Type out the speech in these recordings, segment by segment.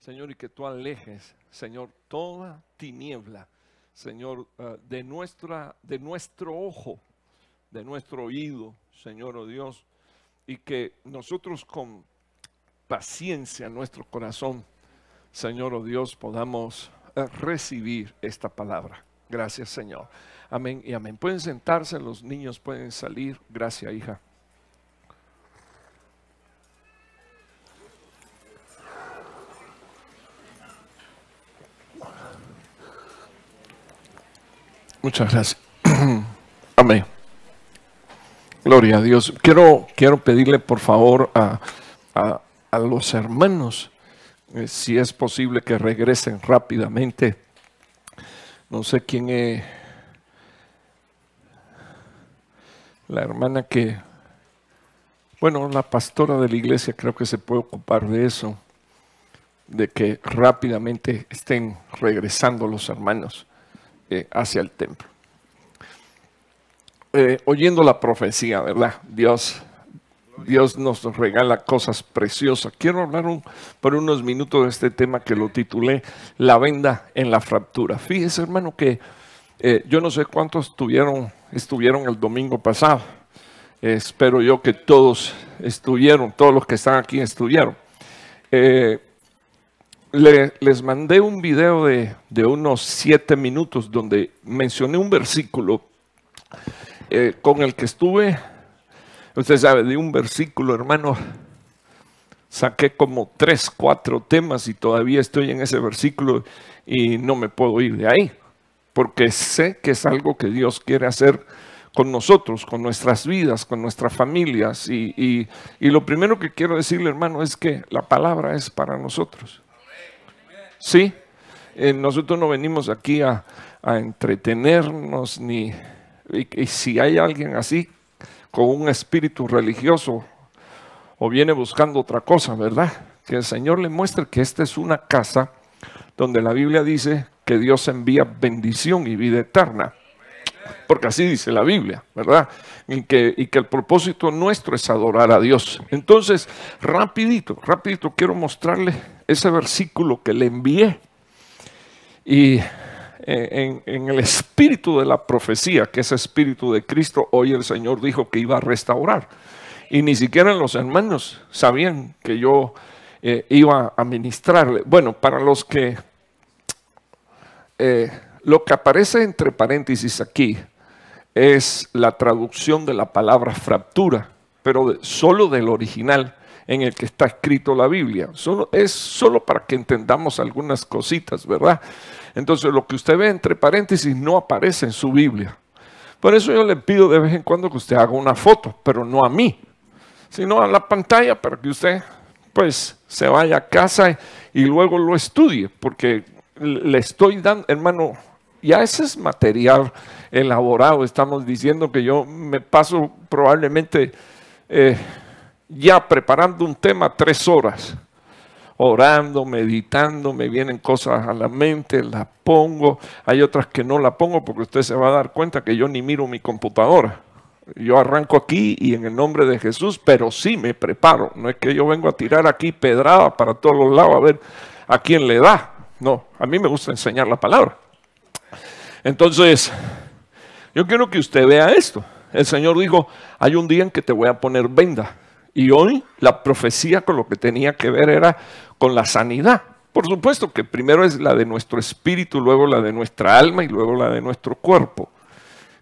Señor, y que tú alejes, Señor, toda tiniebla, Señor, eh, de, nuestra, de nuestro ojo, de nuestro oído, Señor, oh Dios, y que nosotros con paciencia en nuestro corazón, Señor, o oh Dios, podamos eh, recibir esta palabra. Gracias, Señor. Amén y amén. Pueden sentarse, los niños pueden salir. Gracias, hija. Muchas gracias. Amén. Gloria a Dios. Quiero, quiero pedirle por favor a, a, los hermanos, eh, si es posible que regresen rápidamente. No sé quién es la hermana que, bueno, la pastora de la iglesia creo que se puede ocupar de eso, de que rápidamente estén regresando los hermanos. Eh, hacia el templo. Eh, oyendo la profecía, ¿verdad? Dios, Dios nos regala cosas preciosas. Quiero hablar un, por unos minutos de este tema que lo titulé La venda en la fractura. Fíjese, hermano, que eh, yo no sé cuántos estuvieron el domingo pasado. espero yo que todos estuvieron, todos los que están aquí estuvieron. Eh, les mandé un video de, unos siete minutos donde mencioné un versículo eh, con el que estuve, usted sabe, de un versículo, hermano, saqué como tres, cuatro temas y todavía estoy en ese versículo y no me puedo ir de ahí, porque sé que es algo que Dios quiere hacer con nosotros, con nuestras vidas, con nuestras familias. Y, y lo primero que quiero decirle, hermano, es que la palabra es para nosotros. ¿Sí? Eh, nosotros no venimos aquí a, entretenernos ni... y si hay alguien así, con un espíritu religioso, o viene buscando otra cosa, ¿verdad? Que el Señor le muestre que esta es una casa donde la Biblia dice que Dios envía bendición y vida eterna porque así dice la Biblia, ¿verdad? Y que, y que el propósito nuestro es adorar a Dios. Entonces, rapidito, rapidito, quiero mostrarle ese versículo que le envié. Y eh, en, el espíritu de la profecía, que es espíritu de Cristo, hoy el Señor dijo que iba a restaurar. Y ni siquiera los hermanos sabían que yo eh, iba a ministrarle. Bueno, para los que eh, lo que aparece entre paréntesis aquí es la traducción de la palabra fractura, pero solo del original en el que está escrito la Biblia. es solo para que entendamos algunas cositas, ¿verdad? Entonces lo que usted ve entre paréntesis no aparece en su Biblia. Por eso yo le pido de vez en cuando que usted haga una foto, pero no a mí, sino a la pantalla para que usted pues se vaya a casa y luego lo estudie, porque le estoy dando, hermano, ya ese es material elaborado. Estamos diciendo que yo me paso probablemente eh, ya preparando un tema tres horas, orando, meditando, me vienen cosas a la mente, las pongo. Hay otras que no la pongo porque usted se va a dar cuenta que yo ni miro mi computadora. Yo arranco aquí y en el nombre de Jesús, pero sí me preparo. No es que yo vengo a tirar aquí pedrada para todos los lados a ver a quién le da. No, a mí me gusta enseñar la palabra. Entonces, yo quiero que usted vea esto. El Señor dijo, hay un día en que te voy a poner venda. Y hoy la profecía con lo que tenía que ver era con la sanidad. Por supuesto que primero es la de nuestro espíritu, luego la de nuestra alma y luego la de nuestro cuerpo.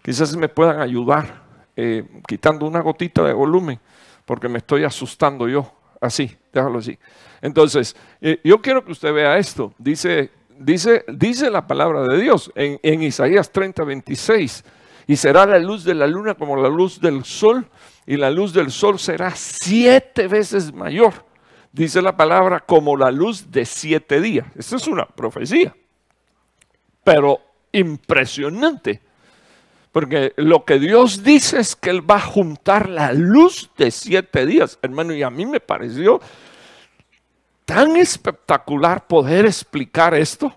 Quizás me puedan ayudar eh, quitando una gotita de volumen, porque me estoy asustando yo. Así, déjalo así. Entonces, eh, yo quiero que usted vea esto. Dice Dice, dice la palabra de Dios en, Isaías 30, 26. Y será la luz de la luna como la luz del sol, y la luz del sol será siete veces mayor, dice la palabra, como la luz de siete días. Esa es una profecía, pero impresionante, porque lo que Dios dice es que Él va a juntar la luz de siete días, hermano, y a mí me pareció tan espectacular poder explicar esto.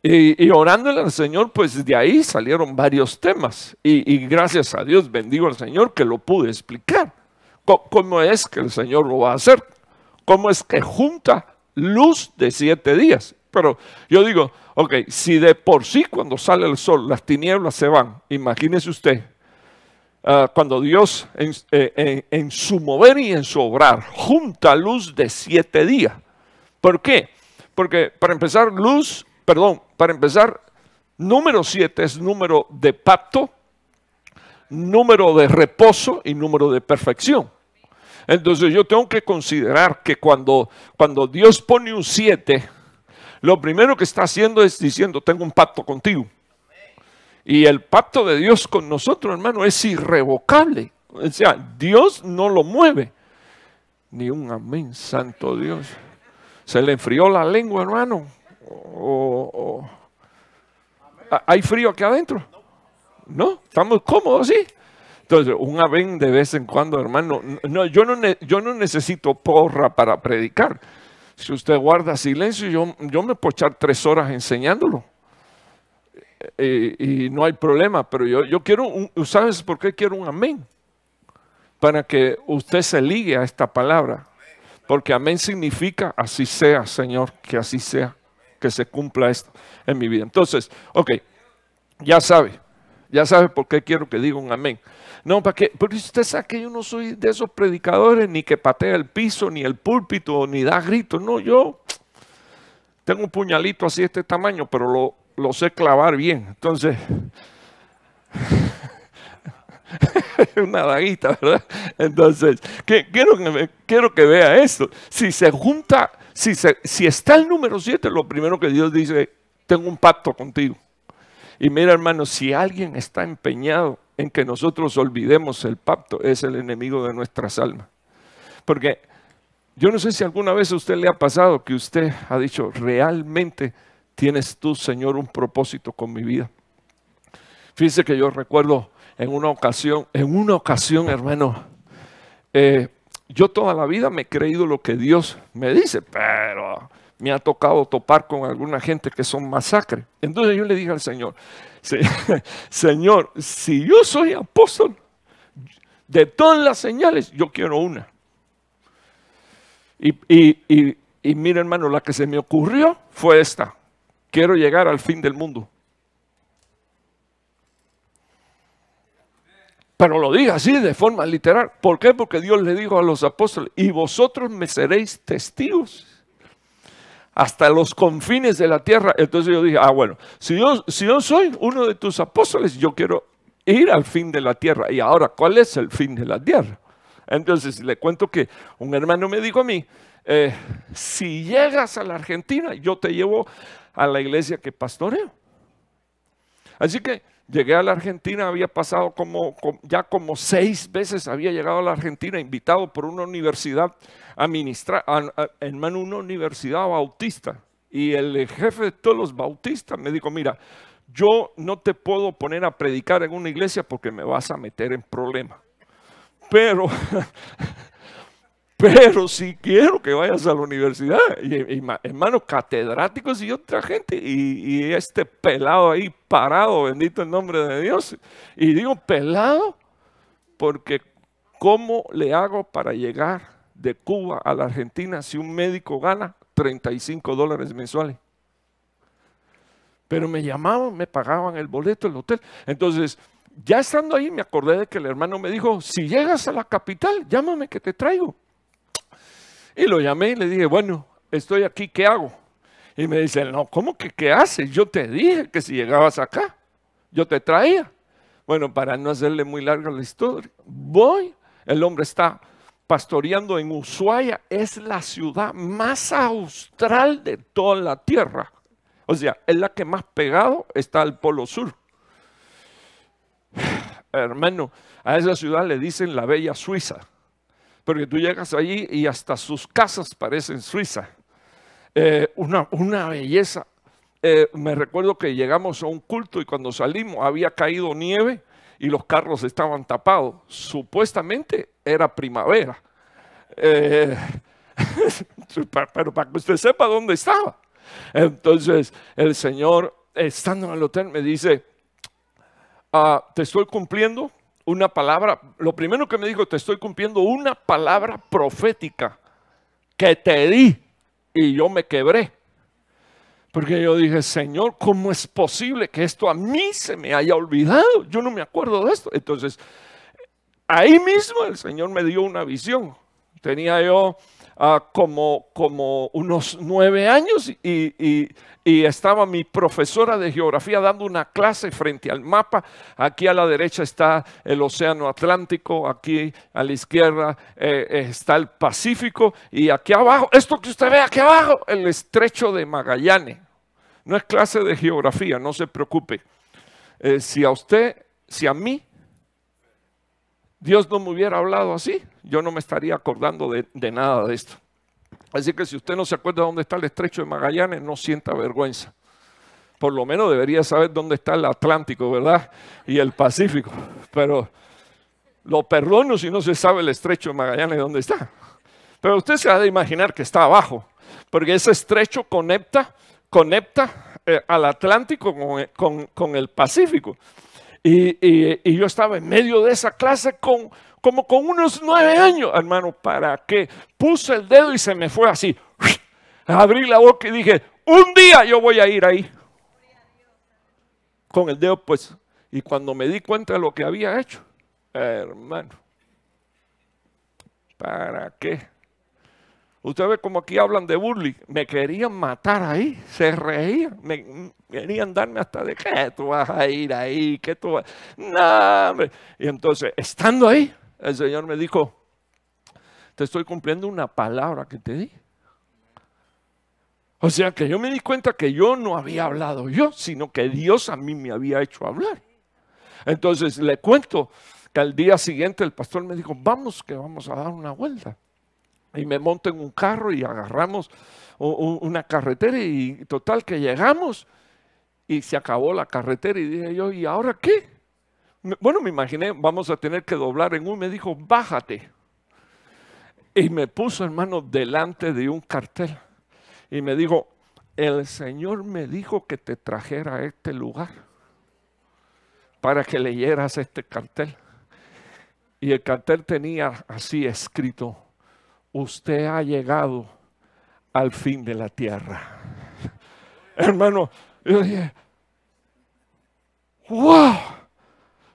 Y, orándole al Señor, pues de ahí salieron varios temas. Y, gracias a Dios, bendigo al Señor que lo pude explicar. ¿Cómo es que el Señor lo va a hacer? ¿Cómo es que junta luz de siete días? Pero yo digo, ok, si de por sí cuando sale el sol las tinieblas se van, imagínese usted Ah, cuando Dios eh, en, su mover y en su obrar junta luz de siete días. ¿Por qué? Porque para empezar, luz, perdón, para empezar, número siete es número de pacto, número de reposo y número de perfección. Entonces yo tengo que considerar que cuando, cuando Dios pone un siete, lo primero que está haciendo es diciendo, tengo un pacto contigo y el pacto de Dios con nosotros, hermano, es irrevocable. O sea, Dios no lo mueve. Ni un amén, santo Dios. Se le enfrió la lengua, hermano. ¿Hay frío aquí adentro? No, estamos cómodos, sí. Entonces, un amén de vez en cuando, hermano. No, yo, no, yo no necesito porra para predicar. Si usted guarda silencio, yo, yo me puedo echar tres horas enseñándolo y no hay problema, pero yo, quiero, un, ¿sabes por qué quiero un amén? Para que usted se ligue a esta palabra. Porque amén significa así sea, Señor, que así sea, que se cumpla esto en mi vida. Entonces, ok, ya sabe, ya sabe por qué quiero que diga un amén. No, para que, porque usted sabe que yo no soy de esos predicadores, ni que patea el piso, ni el púlpito, ni da gritos. No, yo tengo un puñalito así de este tamaño, pero lo lo sé clavar bien. Entonces, una daguita, ¿verdad? Entonces, quiero, quiero, que vea esto. Si se junta, si, si está el número 7, lo primero que Dios dice, tengo un pacto contigo. Y mira, hermano, si alguien está empeñado en que nosotros olvidemos el pacto, es el enemigo de nuestras almas. Porque yo no sé si alguna vez a usted le ha pasado que usted ha dicho realmente tienes tú, Señor, un propósito con mi vida. Fíjese que yo recuerdo en una ocasión, en una ocasión, hermano, eh, yo toda la vida me he creído lo que Dios me dice, pero me ha tocado topar con alguna gente que son masacres. Entonces yo le dije al Señor, Señor, si yo soy apóstol, de todas las señales, yo quiero una. y mira, hermano, la que se me ocurrió fue esta. Quiero llegar al fin del mundo. Pero lo diga así de forma literal. ¿Por qué? Porque Dios le dijo a los apóstoles, y vosotros me seréis testigos hasta los confines de la tierra. Entonces yo dije, ah, bueno, si yo, si yo soy uno de tus apóstoles, yo quiero ir al fin de la tierra. Y ahora, ¿cuál es el fin de la tierra? Entonces le cuento que un hermano me dijo a mí, eh, si llegas a la Argentina, yo te llevo a la iglesia que pastoreo. Así que llegué a la Argentina, había pasado como, ya como seis veces, había llegado a la Argentina invitado por una universidad a ministrar, en una universidad bautista. Y el jefe de todos los bautistas me dijo, mira, yo no te puedo poner a predicar en una iglesia porque me vas a meter en problema. Pero Pero si quiero que vayas a la universidad. Y, hermanos, catedráticos y otra gente. Y, y, este pelado ahí parado, bendito el nombre de Dios. Y digo pelado porque ¿cómo le hago para llegar de Cuba a la Argentina si un médico gana 35 dólares mensuales? Pero me llamaban, me pagaban el boleto, el hotel. Entonces, ya estando ahí, me acordé de que el hermano me dijo, si llegas a la capital, llámame que te traigo. Y lo llamé y le dije, bueno, estoy aquí, ¿qué hago? Y me dice, no, ¿cómo que qué haces? Yo te dije que si llegabas acá, yo te traía. Bueno, para no hacerle muy larga la historia, voy, el hombre está pastoreando en Ushuaia, es la ciudad más austral de toda la tierra. O sea, es la que más pegado está al Polo Sur. Hermano, a esa ciudad le dicen la Bella Suiza porque tú llegas allí y hasta sus casas parecen Suiza. Eh, una, una, belleza. Eh, me recuerdo que llegamos a un culto y cuando salimos había caído nieve y los carros estaban tapados. Supuestamente era primavera. Eh, pero para que usted sepa dónde estaba. Entonces el Señor, estando en el hotel, me dice, ah, te estoy cumpliendo una palabra, lo primero que me dijo, te estoy cumpliendo una palabra profética que te di y yo me quebré. Porque yo dije, Señor, ¿cómo es posible que esto a mí se me haya olvidado? Yo no me acuerdo de esto. Entonces, ahí mismo el Señor me dio una visión. Tenía yo Ah, como, unos nueve años y, estaba mi profesora de geografía dando una clase frente al mapa. Aquí a la derecha está el Océano Atlántico, aquí a la izquierda eh, está el Pacífico y aquí abajo, esto que usted ve aquí abajo, el estrecho de Magallanes. No es clase de geografía, no se preocupe. Eh, si a usted, si a mí Dios no me hubiera hablado así, yo no me estaría acordando de, nada de esto. Así que si usted no se acuerda dónde está el estrecho de Magallanes, no sienta vergüenza. Por lo menos debería saber dónde está el Atlántico, ¿verdad? Y el Pacífico. Pero lo perdono si no se sabe el estrecho de Magallanes dónde está. Pero usted se ha de imaginar que está abajo, porque ese estrecho conecta, conecta eh, al Atlántico con eh, el Pacífico. Y, yo estaba en medio de esa clase con, como con unos nueve años, hermano, para qué puse el dedo y se me fue así. Abrí la boca y dije, un día yo voy a ir ahí. Con el dedo, pues, y cuando me di cuenta de lo que había hecho, hermano, ¿para qué? Usted ve como aquí hablan de bullying. Me querían matar ahí, se reían, me, querían darme hasta de que tú vas a ir ahí, que tú vas. No, hombre. Y entonces, estando ahí, el Señor me dijo: Te estoy cumpliendo una palabra que te di. O sea que yo me di cuenta que yo no había hablado yo, sino que Dios a mí me había hecho hablar. Entonces le cuento que al día siguiente el pastor me dijo, vamos que vamos a dar una vuelta y me monto en un carro y agarramos una carretera y total que llegamos y se acabó la carretera y dije yo, ¿y ahora qué? Bueno, me imaginé, vamos a tener que doblar en un, me dijo, bájate. Y me puso, hermano, delante de un cartel y me dijo, el Señor me dijo que te trajera a este lugar para que leyeras este cartel. Y el cartel tenía así escrito, usted ha llegado al fin de la tierra. Hermano, yo dije, wow,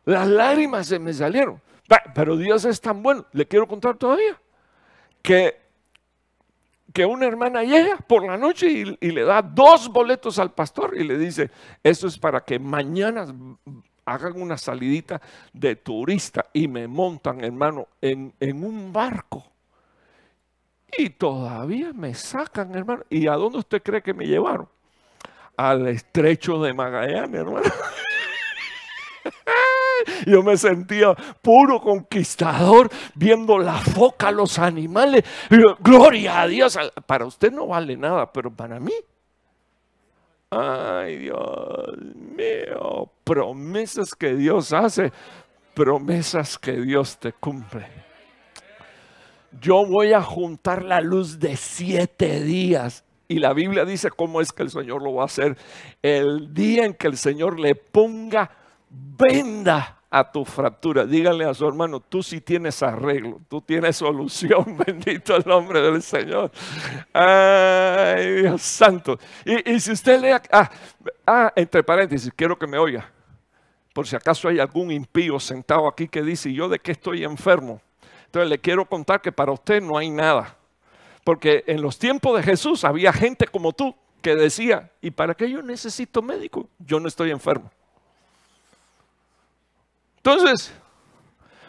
las lágrimas se me salieron. Pero Dios es tan bueno, le quiero contar todavía, que, que una hermana llega por la noche y, le da dos boletos al pastor y le dice, eso es para que mañana hagan una salidita de turista y me montan, hermano, en un barco y todavía me sacan, hermano. ¿Y a dónde usted cree que me llevaron? Al estrecho de Magallanes, hermano. Yo me sentía puro conquistador viendo la foca, los animales. Gloria a Dios. Para usted no vale nada, pero para mí. Ay, Dios mío. Promesas que Dios hace. Promesas que Dios te cumple yo voy a juntar la luz de siete días. Y la Biblia dice cómo es que el Señor lo va a hacer. El día en que el Señor le ponga venda a tu fractura. Díganle a su hermano, tú sí tienes arreglo, tú tienes solución, bendito el nombre del Señor. Ay, Dios santo. Y, si usted lea, ah, ah, entre paréntesis, quiero que me oiga, por si acaso hay algún impío sentado aquí que dice, yo de qué estoy enfermo? Entonces le quiero contar que para usted no hay nada. Porque en los tiempos de Jesús había gente como tú que decía, ¿y para qué yo necesito médico? Yo no estoy enfermo. Entonces,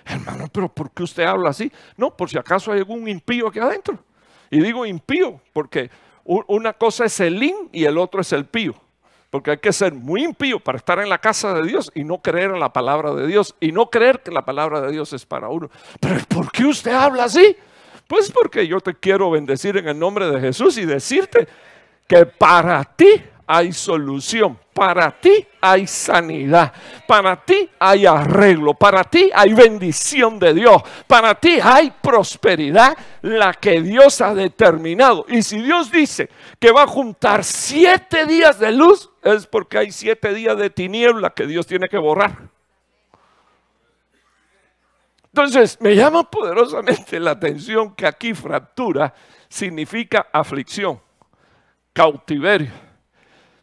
hermano, pero ¿por qué usted habla así? No, por si acaso hay algún impío aquí adentro. Y digo impío porque una cosa es el in y el otro es el pío. Porque hay que ser muy impío para estar en la casa de Dios y no creer en la palabra de Dios y no creer que la palabra de Dios es para uno. Pero ¿por qué usted habla así? Pues porque yo te quiero bendecir en el nombre de Jesús y decirte que para ti hay solución, para ti hay sanidad, para ti hay arreglo, para ti hay bendición de Dios, para ti hay prosperidad, la que Dios ha determinado. Y si Dios dice que va a juntar siete días de luz, es porque hay siete días de tiniebla que Dios tiene que borrar. Entonces, me llama poderosamente la atención que aquí fractura significa aflicción, cautiverio,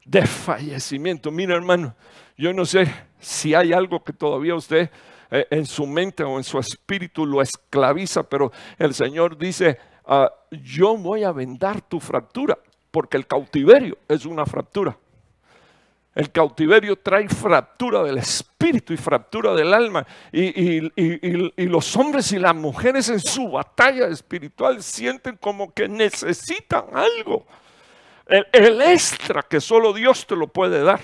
desfallecimiento. Mira, hermano, yo no sé si hay algo que todavía usted eh, en su mente o en su espíritu lo esclaviza, pero el Señor dice, ah, yo voy a vendar tu fractura porque el cautiverio es una fractura. El cautiverio trae fractura del espíritu y fractura del alma. Y, los hombres y las mujeres en su batalla espiritual sienten como que necesitan algo. El, el extra que solo Dios te lo puede dar.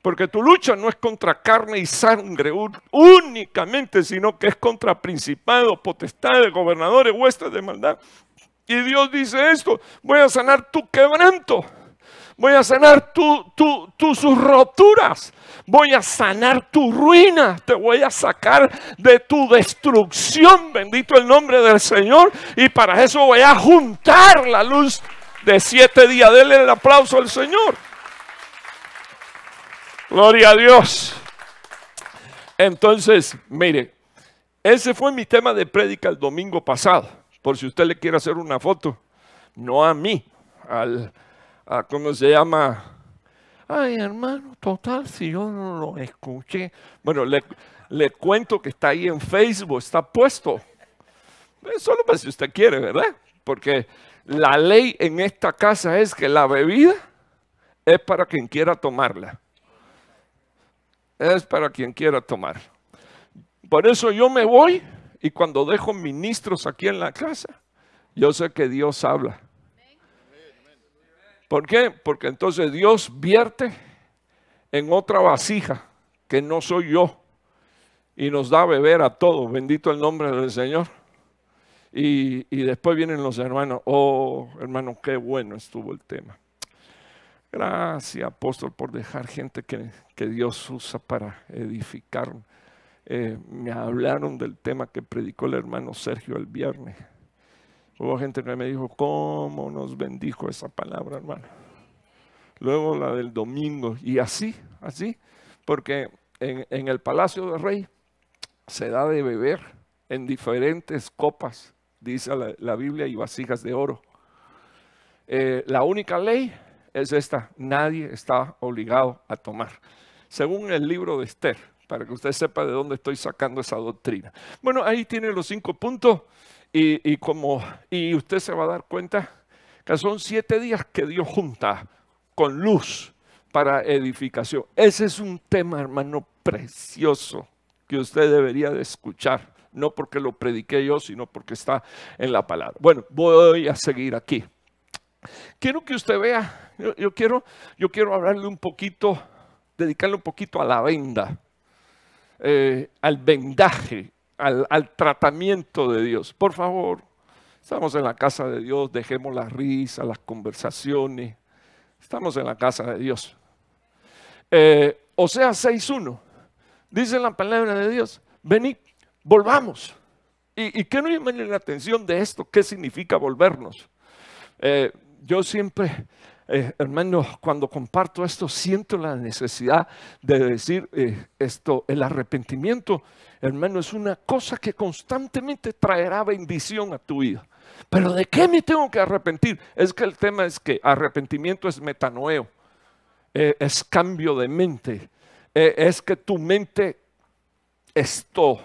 Porque tu lucha no es contra carne y sangre únicamente, sino que es contra principados, potestades, gobernadores, huestes de maldad. Y Dios dice esto, voy a sanar tu quebranto, voy a sanar tu, tus roturas, voy a sanar tu ruina, te voy a sacar de tu destrucción, bendito el nombre del Señor, y para eso voy a juntar la luz de siete días. Dele el aplauso al Señor. Gloria a Dios. Entonces, mire, ese fue mi tema de prédica el domingo pasado por si usted le quiere hacer una foto, no a mí, al, a cómo se llama. Ay, hermano, total, si yo no lo escuché. Bueno, le, le cuento que está ahí en Facebook, está puesto. Solo para si usted quiere, ¿verdad? Porque la ley en esta casa es que la bebida es para quien quiera tomarla. Es para quien quiera tomar. Por eso yo me voy y cuando dejo ministros aquí en la casa, yo sé que Dios habla. ¿Por qué? Porque entonces Dios vierte en otra vasija que no soy yo y nos da a beber a todos. Bendito el nombre del Señor. Y, después vienen los hermanos. Oh, hermano, qué bueno estuvo el tema. Gracias, apóstol, por dejar gente que, que Dios usa para edificarnos. Eh, me hablaron del tema que predicó el hermano Sergio el viernes. Hubo gente que me dijo, ¿cómo nos bendijo esa palabra, hermano? Luego la del domingo, y así, así, porque en, el Palacio del Rey se da de beber en diferentes copas, dice la, Biblia, y vasijas de oro. Eh, la única ley es esta, nadie está obligado a tomar. Según el libro de Esther, para que usted sepa de dónde estoy sacando esa doctrina. Bueno, ahí tiene los cinco puntos y, como, y usted se va a dar cuenta que son siete días que Dios junta con luz para edificación. Ese es un tema, hermano, precioso que usted debería de escuchar, no porque lo prediqué yo, sino porque está en la palabra. Bueno, voy a seguir aquí. Quiero que usted vea, quiero, yo quiero hablarle un poquito, dedicarle un poquito a la venda. Eh, al vendaje, al, tratamiento de Dios. Por favor, estamos en la casa de Dios, dejemos las risas, las conversaciones. Estamos en la casa de Dios. o sea, 6.1. Dice la palabra de Dios, venid, volvamos. ¿Y, y que no llaman la atención de esto? ¿Qué significa volvernos? Eh, yo siempre eh, hermano hermanos, cuando comparto esto, siento la necesidad de decir eh, esto, el arrepentimiento, hermano, es una cosa que constantemente traerá bendición a tu vida. Pero ¿de qué me tengo que arrepentir? Es que el tema es que arrepentimiento es metanoeo, eh, es cambio de mente, es que tu mente esto,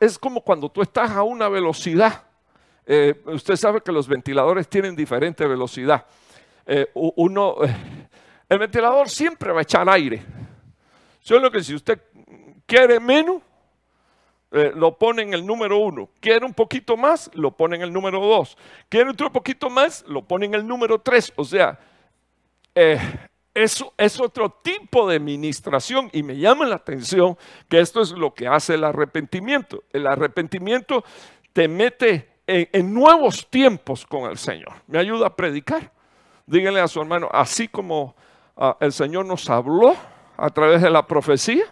es como cuando tú estás a una velocidad. usted sabe que los ventiladores tienen diferente velocidad eh, uno, el ventilador siempre va a echar aire. Solo que si usted quiere menos, eh, lo pone en el número uno. Quiere un poquito más, lo pone en el número dos. Quiere otro poquito más, lo pone en el número tres. O sea, eh, eso es otro tipo de administración y me llama la atención que esto es lo que hace el arrepentimiento. El arrepentimiento te mete en nuevos tiempos con el Señor. Me ayuda a predicar díganle a su hermano, así como ah, el Señor nos habló a través de la profecía,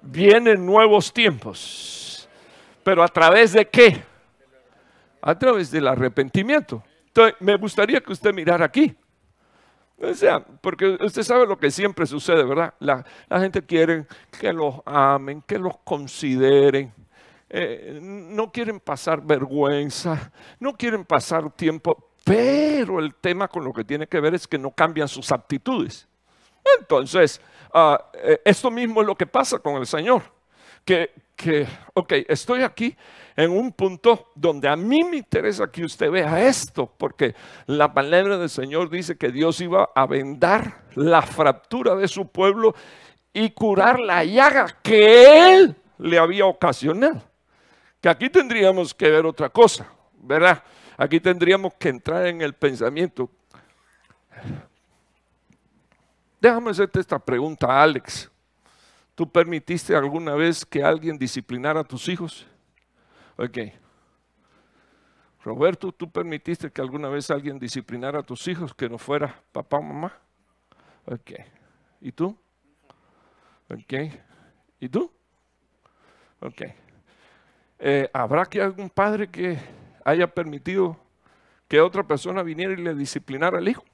vienen nuevos tiempos. Pero a través de qué? A través del arrepentimiento. Entonces, me gustaría que usted mirara aquí. O sea, porque usted sabe lo que siempre sucede, ¿verdad? La, gente quiere que los amen, que los consideren. Eh, no quieren pasar vergüenza, no quieren pasar tiempo pero el tema con lo que tiene que ver es que no cambian sus actitudes. Entonces, ah, eh, esto mismo es lo que pasa con el Señor. Que, que, ok, estoy aquí en un punto donde a mí me interesa que usted vea esto, porque la palabra del Señor dice que Dios iba a vendar la fractura de su pueblo y curar la llaga que Él le había ocasionado. Que aquí tendríamos que ver otra cosa, ¿verdad? Aquí tendríamos que entrar en el pensamiento. Déjame hacerte esta pregunta, Alex. ¿Tú permitiste alguna vez que alguien disciplinara a tus hijos? Ok. Roberto, ¿tú permitiste que alguna vez alguien disciplinara a tus hijos que no fuera papá o mamá? Ok. ¿Y tú? Ok. ¿Y tú? Ok. Eh, ¿Habrá que algún padre que haya permitido que otra persona viniera y le disciplinara al hijo.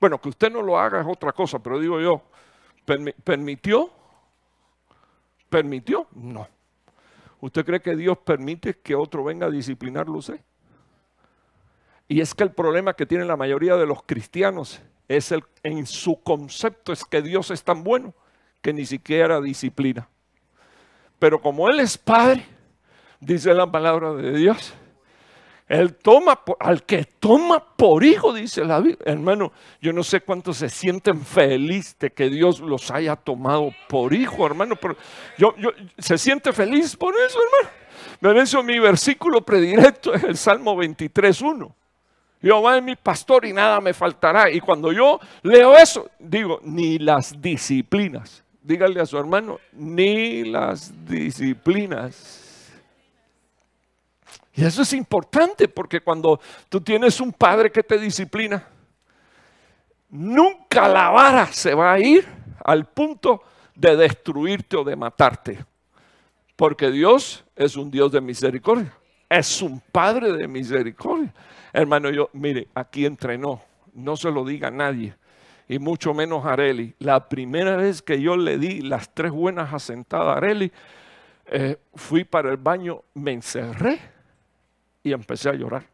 Bueno, que usted no lo haga es otra cosa, pero digo yo, ¿permitió? ¿Permitió? No. ¿Usted cree que Dios permite que otro venga a disciplinarlo usted? Y es que el problema que tiene la mayoría de los cristianos es el, en su concepto es que Dios es tan bueno que ni siquiera disciplina. Pero como Él es Padre, dice la palabra de Dios. el toma, al que toma por hijo, dice la Biblia. Hermano, yo no sé cuántos se sienten felices de que Dios los haya tomado por hijo, hermano. yo, ¿Se siente feliz por eso, hermano? me eso mi versículo predirecto es el Salmo yo voy a mi pastor y nada me faltará. Y cuando yo leo eso, digo, ni las disciplinas. Dígale a su hermano, ni las disciplinas y eso es importante porque cuando tú tienes un padre que te disciplina, nunca la vara se va a ir al punto de destruirte o de matarte. Porque Dios es un Dios de misericordia. Es un Padre de misericordia. Hermano, yo, mire, aquí entrenó. No se lo diga nadie. Y mucho menos a Areli. La primera vez que yo le di las tres buenas asentadas a Areli, eh, fui para el baño, me encerré y empecé a llorar.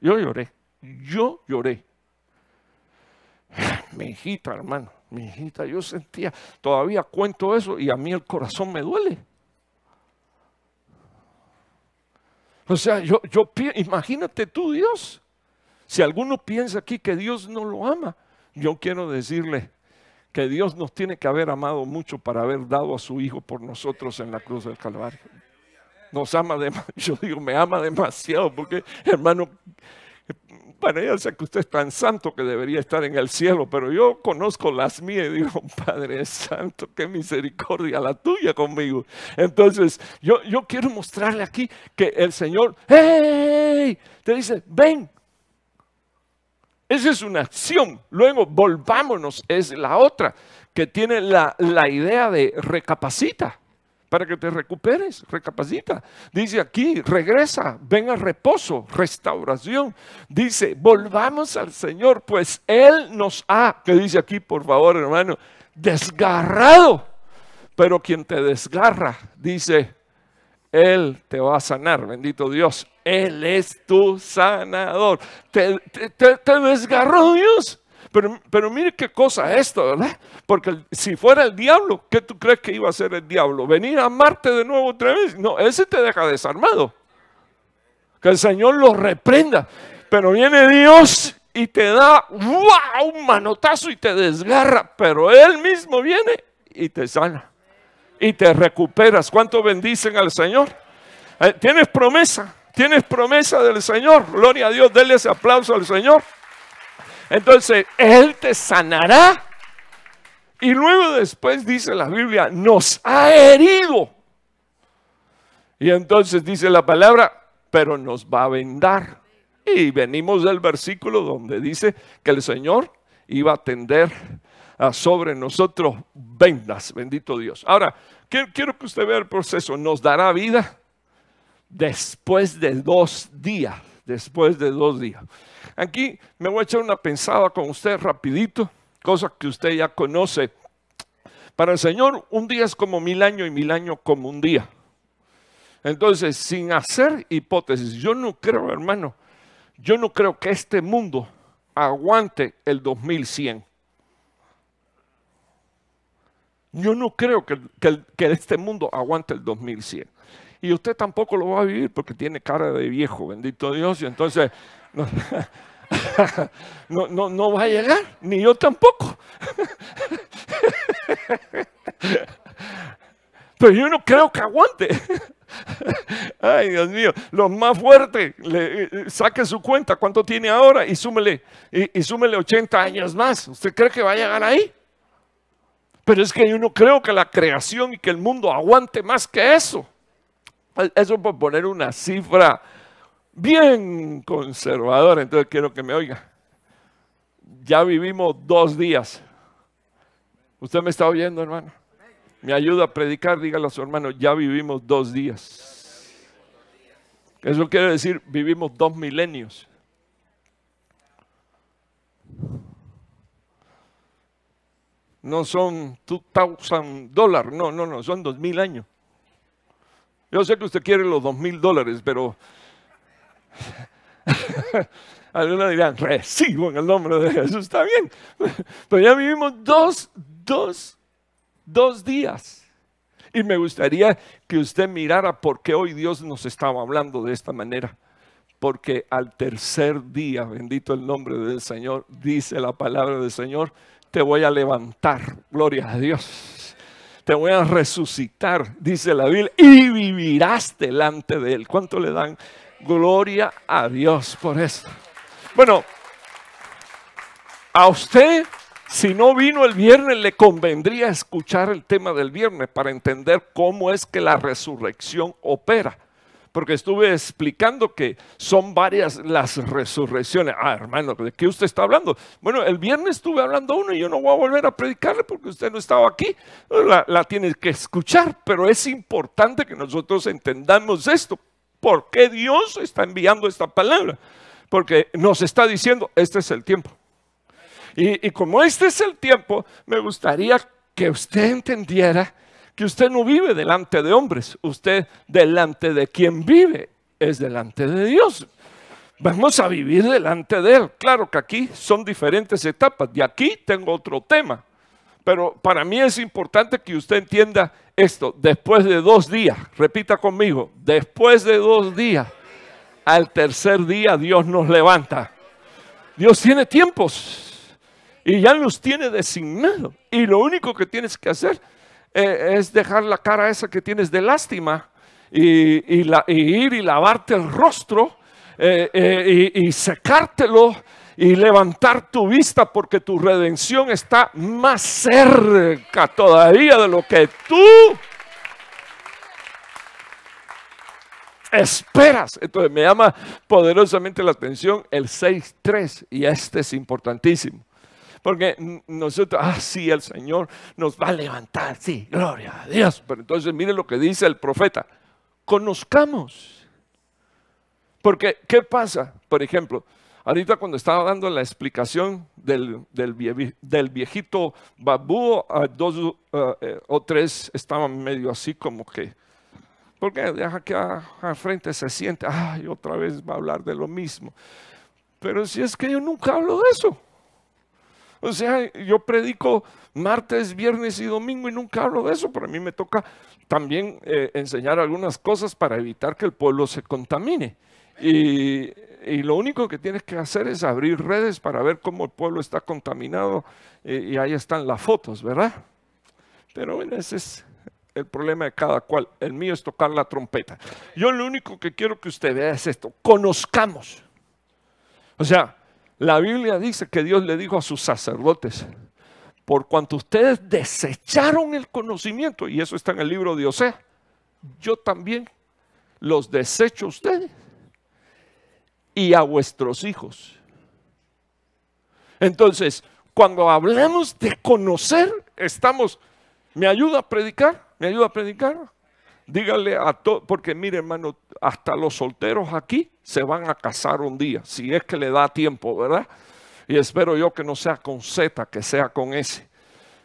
Yo lloré, yo lloré. Mi hijita, hermano, mi hijita, yo sentía, todavía cuento eso y a mí el corazón me duele. O sea, yo, yo imagínate tú, Dios. Si alguno piensa aquí que Dios no lo ama, yo quiero decirle que Dios nos tiene que haber amado mucho para haber dado a su Hijo por nosotros en la cruz del Calvario nos ama demasiado. Yo digo, me ama demasiado porque, hermano, para ella sé que usted es tan santo que debería estar en el cielo, pero yo conozco las mías y digo, Padre Santo, qué misericordia la tuya conmigo. Entonces, yo, yo quiero mostrarle aquí que el Señor, ¡hey! Te dice, ven. Esa es una acción. Luego, volvámonos, es la otra, que tiene la, la idea de recapacita para que te recuperes, recapacita. Dice aquí, regresa, ven a reposo, restauración. Dice, volvamos al Señor, pues Él nos ha, que dice aquí, por favor, hermano, desgarrado. Pero quien te desgarra, dice, Él te va a sanar, bendito Dios. Él es tu sanador. Te, te desgarró Dios pero, mire qué cosa esto, ¿verdad? Porque si fuera el diablo, ¿qué tú crees que iba a hacer el diablo? ¿Venir a amarte de nuevo otra vez? No, ese te deja desarmado. Que el Señor lo reprenda. Pero viene Dios y te da un manotazo y te desgarra. Pero Él mismo viene y te sana. Y te recuperas. ¿Cuánto bendicen al Señor? Eh, ¿Tienes promesa? ¿Tienes promesa del Señor? Gloria a Dios, dele ese aplauso al Señor. Entonces, Él te sanará. Y luego después dice la Biblia, nos ha herido. Y entonces dice la palabra, pero nos va a vendar. Y venimos del versículo donde dice que el Señor iba a tender sobre nosotros vendas, bendito Dios. Ahora, quiero que usted vea el proceso, nos dará vida después de dos días, después de dos días. Aquí me voy a echar una pensada con usted rapidito, cosa que usted ya conoce. Para el Señor, un día es como mil años y mil años como un día. Entonces, sin hacer hipótesis, yo no creo, hermano, yo no creo que este mundo aguante el 2100. Yo no creo que, que, que este mundo aguante el 2100. Y usted tampoco lo va a vivir porque tiene cara de viejo, bendito Dios. Y entonces no, no, no, va a llegar, ni yo tampoco. Pero yo no creo que aguante. Ay, Dios mío, lo más fuerte eh, Saque su cuenta, cuánto tiene ahora y súmele, y, y súmele 80 años más. ¿Usted cree que va a llegar ahí? Pero es que yo no creo que la creación y que el mundo aguante más que eso. Eso por poner una cifra bien conservador, entonces quiero que me oiga. Ya vivimos dos días. ¿Usted me está oyendo, hermano? Me ayuda a predicar, dígale a su hermano, ya vivimos dos días. Eso quiere decir, vivimos dos milenios. No son 2000 dólares, no, no, no, son dos mil años. Yo sé que usted quiere los dos mil dólares, pero Algunos dirán, recibo en el nombre de Jesús, está bien. Pero ya vivimos dos, dos, dos días. Y me gustaría que usted mirara por qué hoy Dios nos estaba hablando de esta manera. Porque al tercer día, bendito el nombre del Señor, dice la palabra del Señor, te voy a levantar, gloria a Dios. Te voy a resucitar, dice la Biblia, y vivirás delante de Él. ¿Cuánto le dan Gloria a Dios por esto. Bueno, a usted, si no vino el viernes, le convendría escuchar el tema del viernes para entender cómo es que la resurrección opera. Porque estuve explicando que son varias las resurrecciones. Ah, hermano, ¿de qué usted está hablando? Bueno, el viernes estuve hablando uno y yo no voy a volver a predicarle porque usted no estaba aquí. La, la tiene que escuchar, pero es importante que nosotros entendamos esto por qué Dios está enviando esta palabra. Porque nos está diciendo, este es el tiempo. Y, como este es el tiempo, me gustaría que usted entendiera que usted no vive delante de hombres, usted delante de quien vive es delante de Dios. Vamos a vivir delante de Él. Claro que aquí son diferentes etapas. y aquí tengo otro tema. Pero para mí es importante que usted entienda esto. Después de dos días, repita conmigo, después de dos días, al tercer día Dios nos levanta. Dios tiene tiempos y ya los tiene designado. Y lo único que tienes que hacer eh, es dejar la cara esa que tienes de lástima y, ir y lavarte el rostro eh, eh, y secártelo y levantar tu vista porque tu redención está más cerca todavía de lo que tú esperas. Entonces me llama poderosamente la atención el 6.3 y este es importantísimo. Porque nosotros, ah, sí, el Señor nos va a levantar, sí, gloria a Dios. Pero entonces mire lo que dice el profeta, conozcamos. Porque, ¿qué pasa? Por ejemplo, Ahorita cuando estaba dando la explicación del, del, viejito babú, ah, dos ah, eh, o tres estaban medio así como que, ¿por qué? Deja que al frente se siente, ay, otra vez va a hablar de lo mismo. Pero si es que yo nunca hablo de eso. O sea, yo predico martes, viernes y domingo y nunca hablo de eso, pero a mí me toca también eh, enseñar algunas cosas para evitar que el pueblo se contamine. Y y lo único que tienes que hacer es abrir redes para ver cómo el pueblo está contaminado eh, y ahí están las fotos, ¿verdad? Pero bueno, ese es el problema de cada cual. El mío es tocar la trompeta. Yo lo único que quiero que usted vea es esto, conozcamos. O sea, la Biblia dice que Dios le dijo a sus sacerdotes, por cuanto ustedes desecharon el conocimiento, y eso está en el libro de Osea, yo también los desecho a ustedes y a vuestros hijos. Entonces, cuando hablamos de conocer, estamos, ¿me ayuda a predicar? ¿Me ayuda a predicar? Dígale a todos, porque mire hermano, hasta los solteros aquí se van a casar un día, si es que le da tiempo, ¿verdad? Y espero yo que no sea con Z, que sea con S.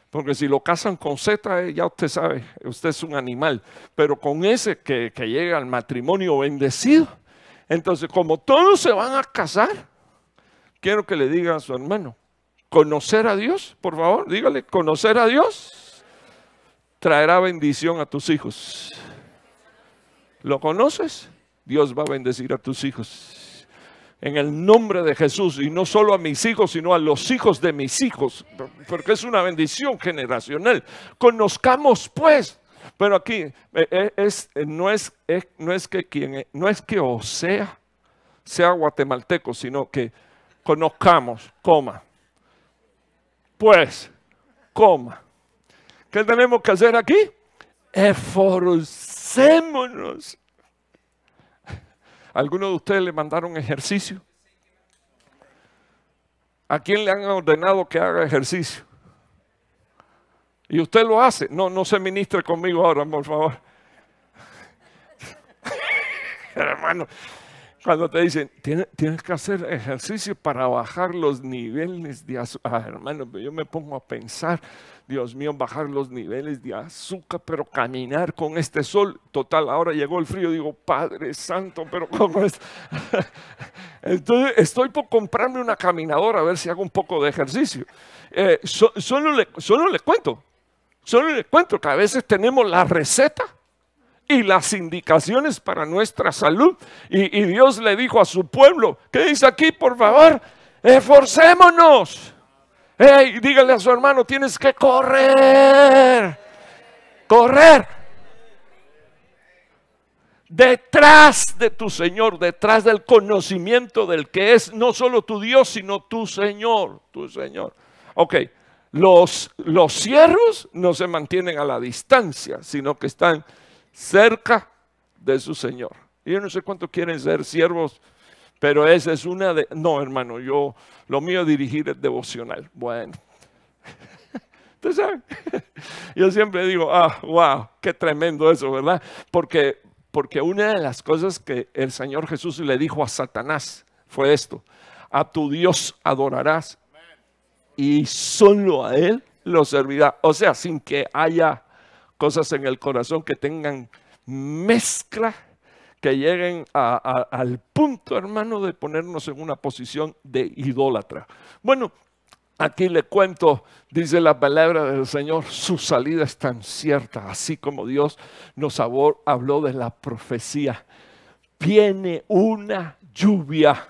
Porque si lo casan con Z, eh, ya usted sabe, usted es un animal. Pero con ese que, que llega al matrimonio bendecido, entonces, como todos se van a casar, quiero que le diga a su hermano, conocer a Dios, por favor, dígale, conocer a Dios traerá bendición a tus hijos. ¿Lo conoces? Dios va a bendecir a tus hijos. En el nombre de Jesús, y no solo a mis hijos, sino a los hijos de mis hijos, porque es una bendición generacional. Conozcamos pues pero aquí eh, eh, eh, no, es, que quien, no es que sea guatemalteco, sino que conozcamos, coma. Pues, coma. ¿Qué tenemos que hacer aquí? Esforcémonos. ¿Alguno de ustedes le mandaron ejercicio? ¿A quién le han ordenado que haga ejercicio? Y usted lo hace. No, no se ministre conmigo ahora, por favor. hermano, cuando te dicen, tienes, que hacer ejercicio para bajar los niveles de azúcar. Ah, hermano, yo me pongo a pensar, Dios mío, bajar los niveles de azúcar, pero caminar con este sol. Total, ahora llegó el frío, digo, Padre Santo, pero ¿cómo es? Entonces, estoy por comprarme una caminadora a ver si hago un poco de ejercicio. Eh, solo, solo le cuento, Solo le cuento que a veces tenemos la receta y las indicaciones para nuestra salud. Y, Dios le dijo a su pueblo, ¿qué dice aquí, por favor? Esforcémonos. ¡Ey! dígale a su hermano, tienes que correr. Correr. Detrás de tu Señor, detrás del conocimiento del que es no solo tu Dios, sino tu Señor, tu Señor. Ok, los, los siervos no se mantienen a la distancia, sino que están cerca de su Señor. yo no sé cuánto quieren ser siervos, pero esa es una de... No, hermano, yo lo mío dirigir es devocional. Bueno. ¿Ustedes Yo siempre digo, ah, wow, qué tremendo eso, ¿verdad? Porque, porque una de las cosas que el Señor Jesús le dijo a Satanás fue esto, a tu Dios adorarás y solo a Él lo servirá. O sea, sin que haya cosas en el corazón que tengan mezcla, que lleguen al punto, hermano, de ponernos en una posición de idólatra. Bueno, Aquí le cuento, dice la palabra del Señor, su salida es tan cierta, así como Dios nos habló de la profecía. Viene una lluvia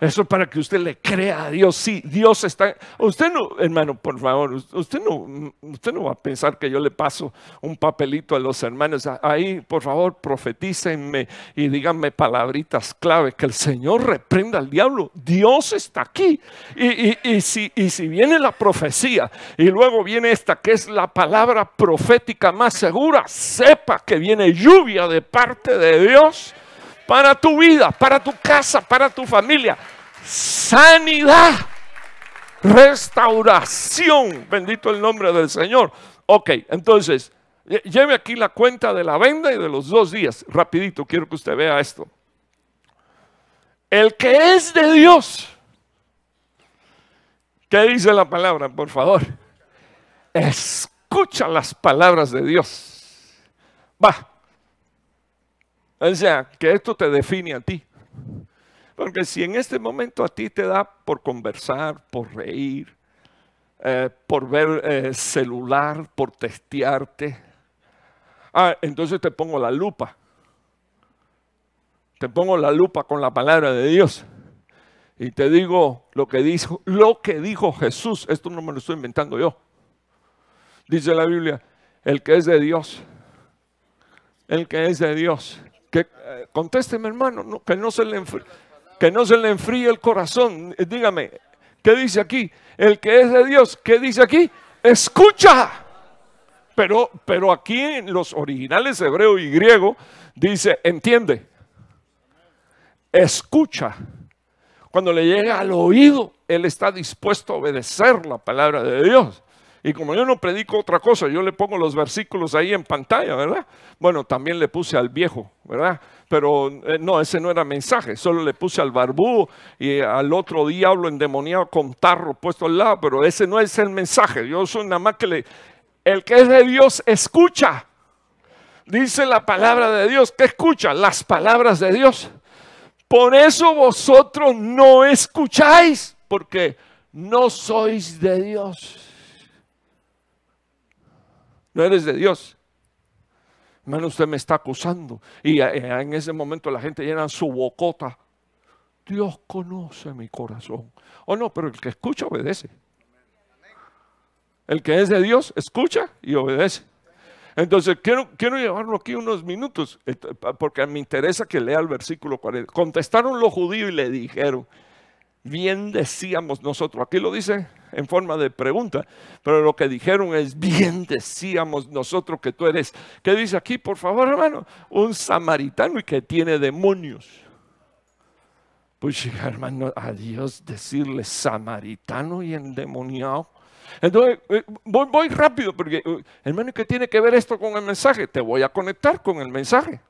eso es para que usted le crea a Dios. Sí, Dios está. Usted no, hermano, por favor, usted no, usted no va a pensar que yo le paso un papelito a los hermanos. Ahí, por favor, profetícenme y díganme palabritas clave. Que el Señor reprenda al diablo. Dios está aquí. Y, y, si, y si viene la profecía y luego viene esta, que es la palabra profética más segura, sepa que viene lluvia de parte de Dios para tu vida, para tu casa, para tu familia. Sanidad, restauración, bendito el nombre del Señor. Ok, entonces, lleve aquí la cuenta de la venda y de los dos días. Rapidito, quiero que usted vea esto. El que es de Dios, ¿qué dice la palabra? Por favor, escucha las palabras de Dios. Va, o sea, que esto te define a ti. Porque si en este momento a ti te da por conversar, por reír, eh, por ver eh, celular, por testearte, ah, entonces te pongo la lupa. Te pongo la lupa con la palabra de Dios. Y te digo lo que dijo, lo que dijo Jesús. Esto no me lo estoy inventando yo. Dice la Biblia, el que es de Dios, el que es de Dios, que, eh, contésteme, hermano, que, no se le enfríe, que no se le enfríe el corazón. Eh, dígame, ¿qué dice aquí? El que es de Dios, ¿qué dice aquí? Escucha. Pero, pero aquí en los originales hebreo y griego dice, entiende, escucha. Cuando le llega al oído, él está dispuesto a obedecer la palabra de Dios. Y como yo no predico otra cosa, yo le pongo los versículos ahí en pantalla, ¿verdad? Bueno, también le puse al viejo, ¿verdad? Pero eh, no, ese no era mensaje, solo le puse al barbú y al otro diablo endemoniado con tarro puesto al lado, pero ese no es el mensaje. Yo soy nada más que le... El que es de Dios escucha. Dice la palabra de Dios. ¿Qué escucha? Las palabras de Dios. Por eso vosotros no escucháis, porque no sois de Dios no eres de Dios. Hermano, usted me está acusando. Y eh, en ese momento la gente llena su bocota. Dios conoce mi corazón. O oh, no, pero el que escucha obedece. El que es de Dios escucha y obedece. Entonces, quiero, quiero llevarlo aquí unos minutos, eh, porque me interesa que lea el versículo 40. Contestaron los judíos y le dijeron, bien decíamos nosotros. Aquí lo dice en forma de pregunta, pero lo que dijeron es, bien decíamos nosotros que tú eres. ¿Qué dice aquí, por favor, hermano? Un samaritano y que tiene demonios. Pues hermano, a Dios decirle samaritano y endemoniado. Entonces, eh, voy, voy rápido, porque eh, hermano, ¿qué tiene que ver esto con el mensaje? Te voy a conectar con el mensaje.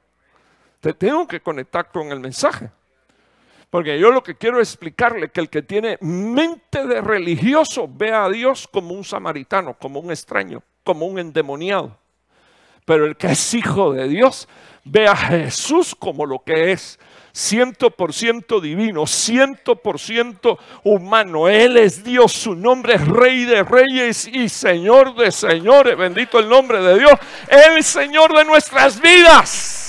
Te tengo que conectar con el mensaje. Porque yo lo que quiero explicarle que el que tiene mente de religioso ve a Dios como un samaritano, como un extraño, como un endemoniado. Pero el que es hijo de Dios ve a Jesús como lo que es, 100% divino, 100% humano. Él es Dios, su nombre es Rey de Reyes y Señor de Señores. Bendito el nombre de Dios, el Señor de nuestras vidas.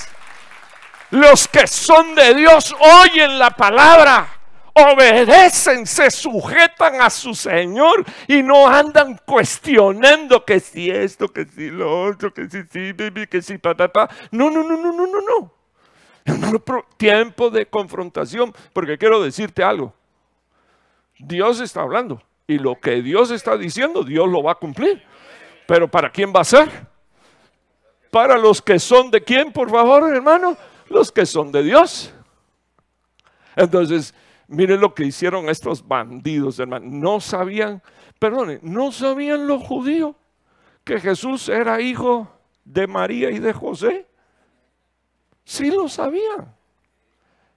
Los que son de Dios oyen la palabra, obedecen, se sujetan a su Señor y no andan cuestionando que si esto, que si lo otro, que si sí, que si papá. No, no, no, no, no, no, no. tiempo de confrontación, porque quiero decirte algo. Dios está hablando y lo que Dios está diciendo, Dios lo va a cumplir. Pero ¿para quién va a ser? Para los que son de quién, por favor, hermano los que son de Dios. Entonces, mire lo que hicieron estos bandidos, hermano. No sabían, perdone, no sabían los judíos que Jesús era hijo de María y de José. si lo sabían.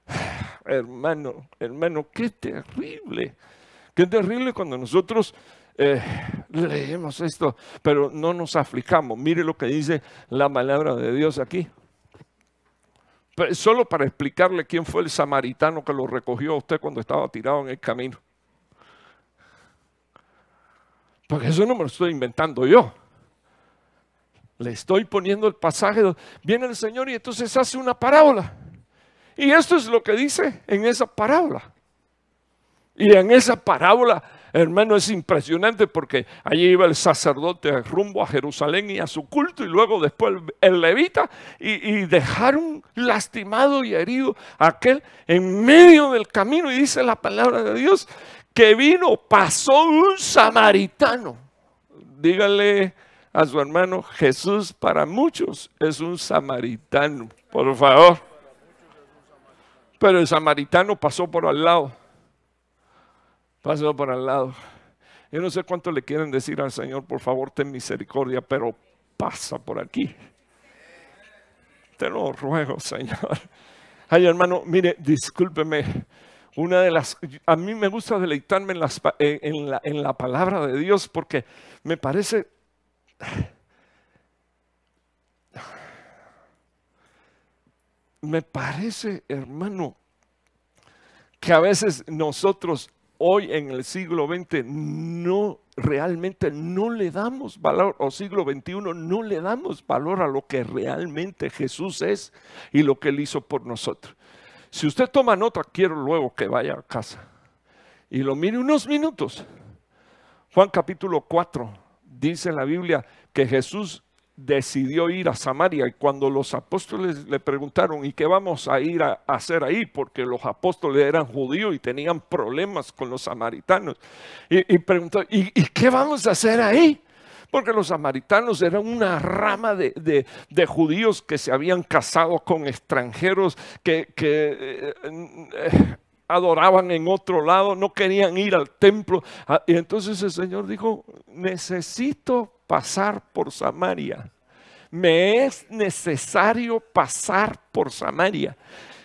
Hermano, hermano, qué terrible. Qué terrible cuando nosotros eh, leemos esto, pero no nos aflicamos. Mire lo que dice la palabra de Dios aquí solo para explicarle quién fue el samaritano que lo recogió a usted cuando estaba tirado en el camino. Porque eso no me lo estoy inventando yo. Le estoy poniendo el pasaje. Viene el Señor y entonces hace una parábola. Y esto es lo que dice en esa parábola. Y en esa parábola Hermano, es impresionante porque allí iba el sacerdote rumbo a Jerusalén y a su culto y luego después el levita y, y dejaron lastimado y herido aquel en medio del camino y dice la palabra de Dios que vino, pasó un samaritano. Dígale a su hermano, Jesús para muchos es un samaritano, por favor. Pero el samaritano pasó por al lado. Pásalo por al lado. Yo no sé cuánto le quieren decir al Señor, por favor, ten misericordia, pero pasa por aquí. Te lo ruego, Señor. Ay, hermano, mire, discúlpeme. Una de las, a mí me gusta deleitarme en, las, eh, en, la, en la palabra de Dios porque me parece me parece, hermano, que a veces nosotros hoy en el siglo XX no realmente no le damos valor, o siglo XXI no le damos valor a lo que realmente Jesús es y lo que él hizo por nosotros. Si usted toma nota, quiero luego que vaya a casa y lo mire unos minutos. Juan capítulo 4 dice en la Biblia que Jesús decidió ir a Samaria y cuando los apóstoles le preguntaron, ¿y qué vamos a ir a, hacer ahí? Porque los apóstoles eran judíos y tenían problemas con los samaritanos. Y, preguntó, ¿y, qué vamos a hacer ahí? porque los samaritanos eran una rama de, judíos que se habían casado con extranjeros, que, eh, adoraban en otro lado, no querían ir al templo. Ah, y entonces el Señor dijo, necesito pasar por Samaria. Me es necesario pasar por Samaria.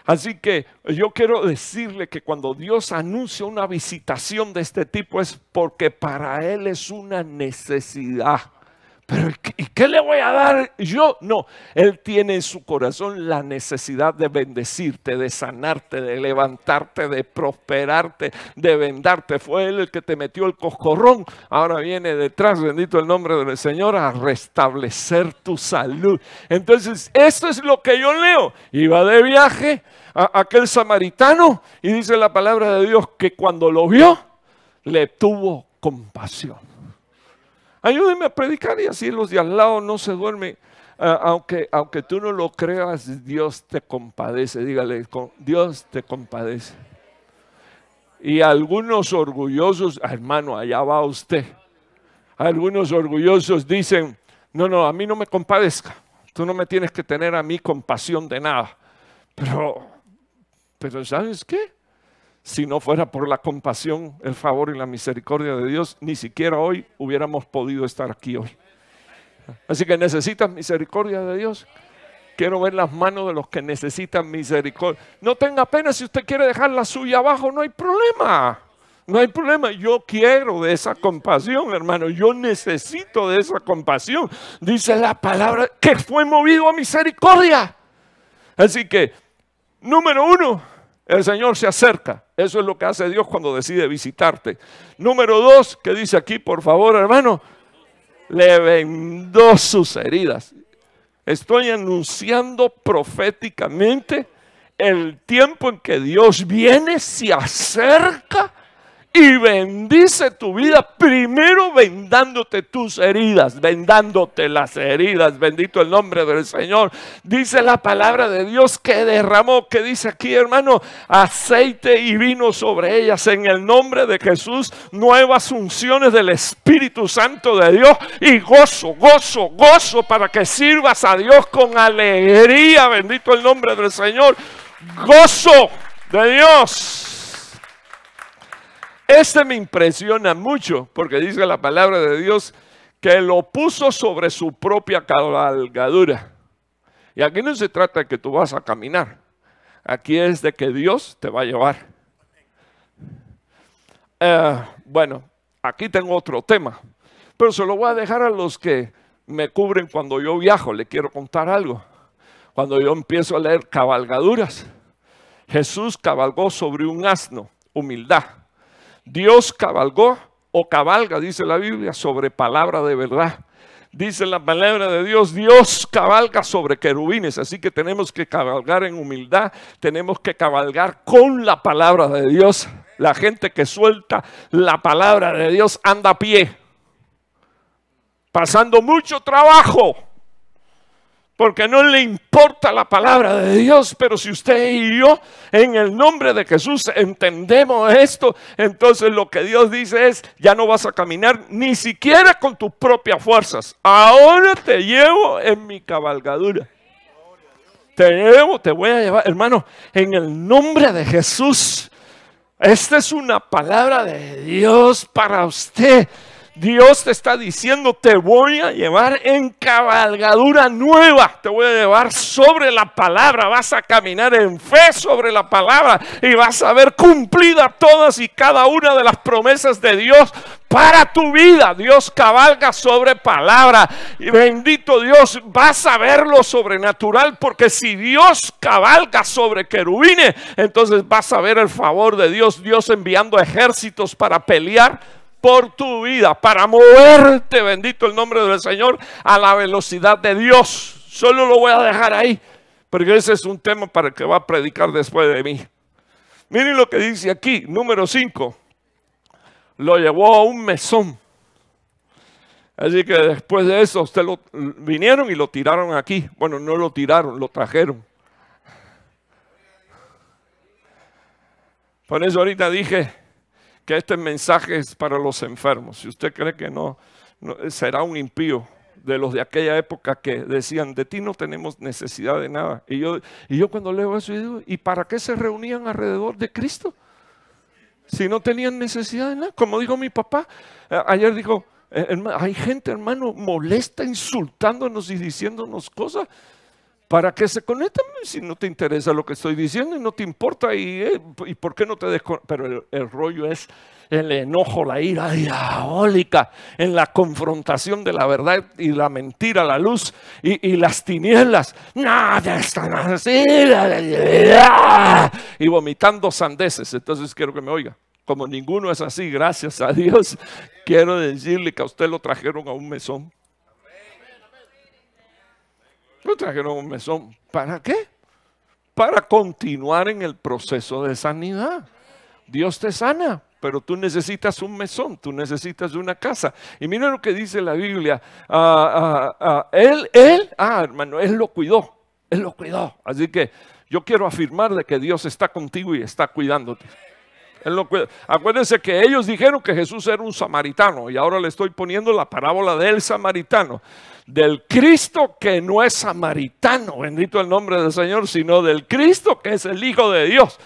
Así que yo quiero decirle que cuando Dios anuncia una visitación de este tipo es porque para Él es una necesidad. Pero ¿y qué le voy a dar yo? No, Él tiene en su corazón la necesidad de bendecirte, de sanarte, de levantarte, de prosperarte, de vendarte. Fue Él el que te metió el coscorrón. Ahora viene detrás, bendito el nombre del Señor, a restablecer tu salud. Entonces, esto es lo que yo leo. Iba de viaje a aquel samaritano y dice la palabra de Dios que cuando lo vio, le tuvo compasión. Ayúdeme a predicar y así los de al lado no se duermen. Ah, aunque, aunque tú no lo creas, Dios te compadece. Dígale, Dios te compadece. Y algunos orgullosos, ah, hermano, allá va usted. Algunos orgullosos dicen, no, no, a mí no me compadezca. Tú no me tienes que tener a mí compasión de nada. Pero, pero ¿sabes qué? si no fuera por la compasión, el favor y la misericordia de Dios, ni siquiera hoy hubiéramos podido estar aquí hoy. Así que necesitas misericordia de Dios. Quiero ver las manos de los que necesitan misericordia. No tenga pena si usted quiere dejar la suya abajo, no hay problema. No hay problema, yo quiero de esa compasión, hermano, yo necesito de esa compasión. Dice la palabra que fue movido a misericordia. Así que, número uno, el Señor se acerca. Eso es lo que hace Dios cuando decide visitarte. Número dos, que dice aquí, por favor, hermano, le vendó sus heridas. Estoy anunciando proféticamente el tiempo en que Dios viene, se acerca y bendice tu vida, primero vendándote tus heridas, vendándote las heridas, bendito el nombre del Señor. Dice la palabra de Dios que derramó, que dice aquí hermano, aceite y vino sobre ellas en el nombre de Jesús, nuevas unciones del Espíritu Santo de Dios y gozo, gozo, gozo para que sirvas a Dios con alegría, bendito el nombre del Señor, gozo de Dios. Este me impresiona mucho porque dice la palabra de Dios que lo puso sobre su propia cabalgadura. Y aquí no se trata de que tú vas a caminar, aquí es de que Dios te va a llevar. Eh, bueno, aquí tengo otro tema, pero se lo voy a dejar a los que me cubren cuando yo viajo. Le quiero contar algo. Cuando yo empiezo a leer cabalgaduras, Jesús cabalgó sobre un asno, humildad. Dios cabalgó o cabalga, dice la Biblia, sobre palabra de verdad. Dice la palabra de Dios, Dios cabalga sobre querubines, así que tenemos que cabalgar en humildad, tenemos que cabalgar con la palabra de Dios. La gente que suelta la palabra de Dios anda a pie, pasando mucho trabajo, porque no le importa la palabra de Dios, pero si usted y yo en el nombre de Jesús entendemos esto, entonces lo que Dios dice es, ya no vas a caminar ni siquiera con tus propias fuerzas, ahora te llevo en mi cabalgadura. Te llevo, te voy a llevar, hermano, en el nombre de Jesús. Esta es una palabra de Dios para usted. Dios te está diciendo, te voy a llevar en cabalgadura nueva, te voy a llevar sobre la palabra, vas a caminar en fe sobre la palabra y vas a ver cumplida todas y cada una de las promesas de Dios para tu vida. Dios cabalga sobre palabra. Y bendito Dios, vas a ver lo sobrenatural, porque si Dios cabalga sobre querubines, entonces vas a ver el favor de Dios, Dios enviando ejércitos para pelear por tu vida para moverte, bendito el nombre del Señor, a la velocidad de Dios. Solo lo voy a dejar ahí, porque ese es un tema para el que va a predicar después de mí. Miren lo que dice aquí, número 5. Lo llevó a un mesón. Así que después de eso, usted vinieron y lo tiraron aquí. Bueno, no lo tiraron, lo trajeron. Por eso ahorita dije, que este mensaje es para los enfermos. Si usted cree que no, será un impío de los de aquella época que decían, de ti no tenemos necesidad de nada. Y yo, y yo cuando leo eso, digo, ¿y para qué se reunían alrededor de Cristo? Si no tenían necesidad de nada. Como dijo mi papá, eh, ayer dijo, eh, hay gente, hermano, molesta, insultándonos y diciéndonos cosas para que se conectan? si no te interesa lo que estoy diciendo y no te importa y, eh, y por qué no te desconectas. Pero el, rollo es el enojo, la ira diabólica en la confrontación de la verdad y la mentira, la luz y, y las tinieblas. Nada está así. Y vomitando sandeces. Entonces quiero que me oiga. Como ninguno es así, gracias a Dios, quiero decirle que a usted lo trajeron a un mesón. Pero trajeron un mesón. ¿Para qué? Para continuar en el proceso de sanidad. Dios te sana, pero tú necesitas un mesón, tú necesitas una casa. Y mira lo que dice la Biblia. Ah, ah, ah, él, él, ah, hermano, él lo cuidó. Él lo cuidó. Así que yo quiero afirmarle que Dios está contigo y está cuidándote. Acuérdense que ellos dijeron que Jesús era un samaritano y ahora le estoy poniendo la parábola del samaritano. Del Cristo que no es samaritano, bendito el nombre del Señor, sino del Cristo que es el Hijo de Dios.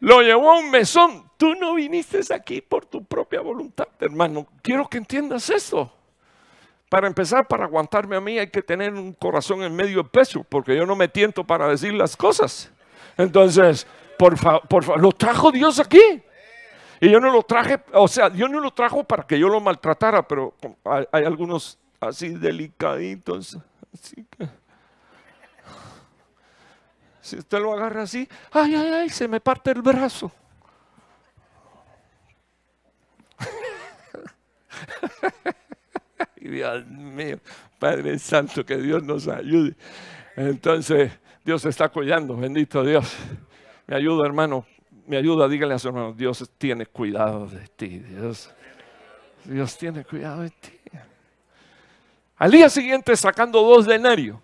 Lo llevó a un mesón. Tú no viniste aquí por tu propia voluntad, hermano. Quiero que entiendas esto. Para empezar, para aguantarme a mí hay que tener un corazón en medio de peso. porque yo no me tiento para decir las cosas. Entonces, por favor, lo trajo Dios aquí. Y yo no lo traje, o sea, Dios no lo trajo para que yo lo maltratara, pero hay, algunos así delicaditos. Así que, si usted lo agarra así, ay, ay, ay, se me parte el brazo. Dios mío, Padre Santo, que Dios nos ayude. Entonces, Dios está cuidando, bendito Dios. Me ayuda, hermano. Me ayuda, dígale a su hermano, Dios tiene cuidado de ti. Dios, Dios tiene cuidado de ti. Al día siguiente, sacando dos denarios,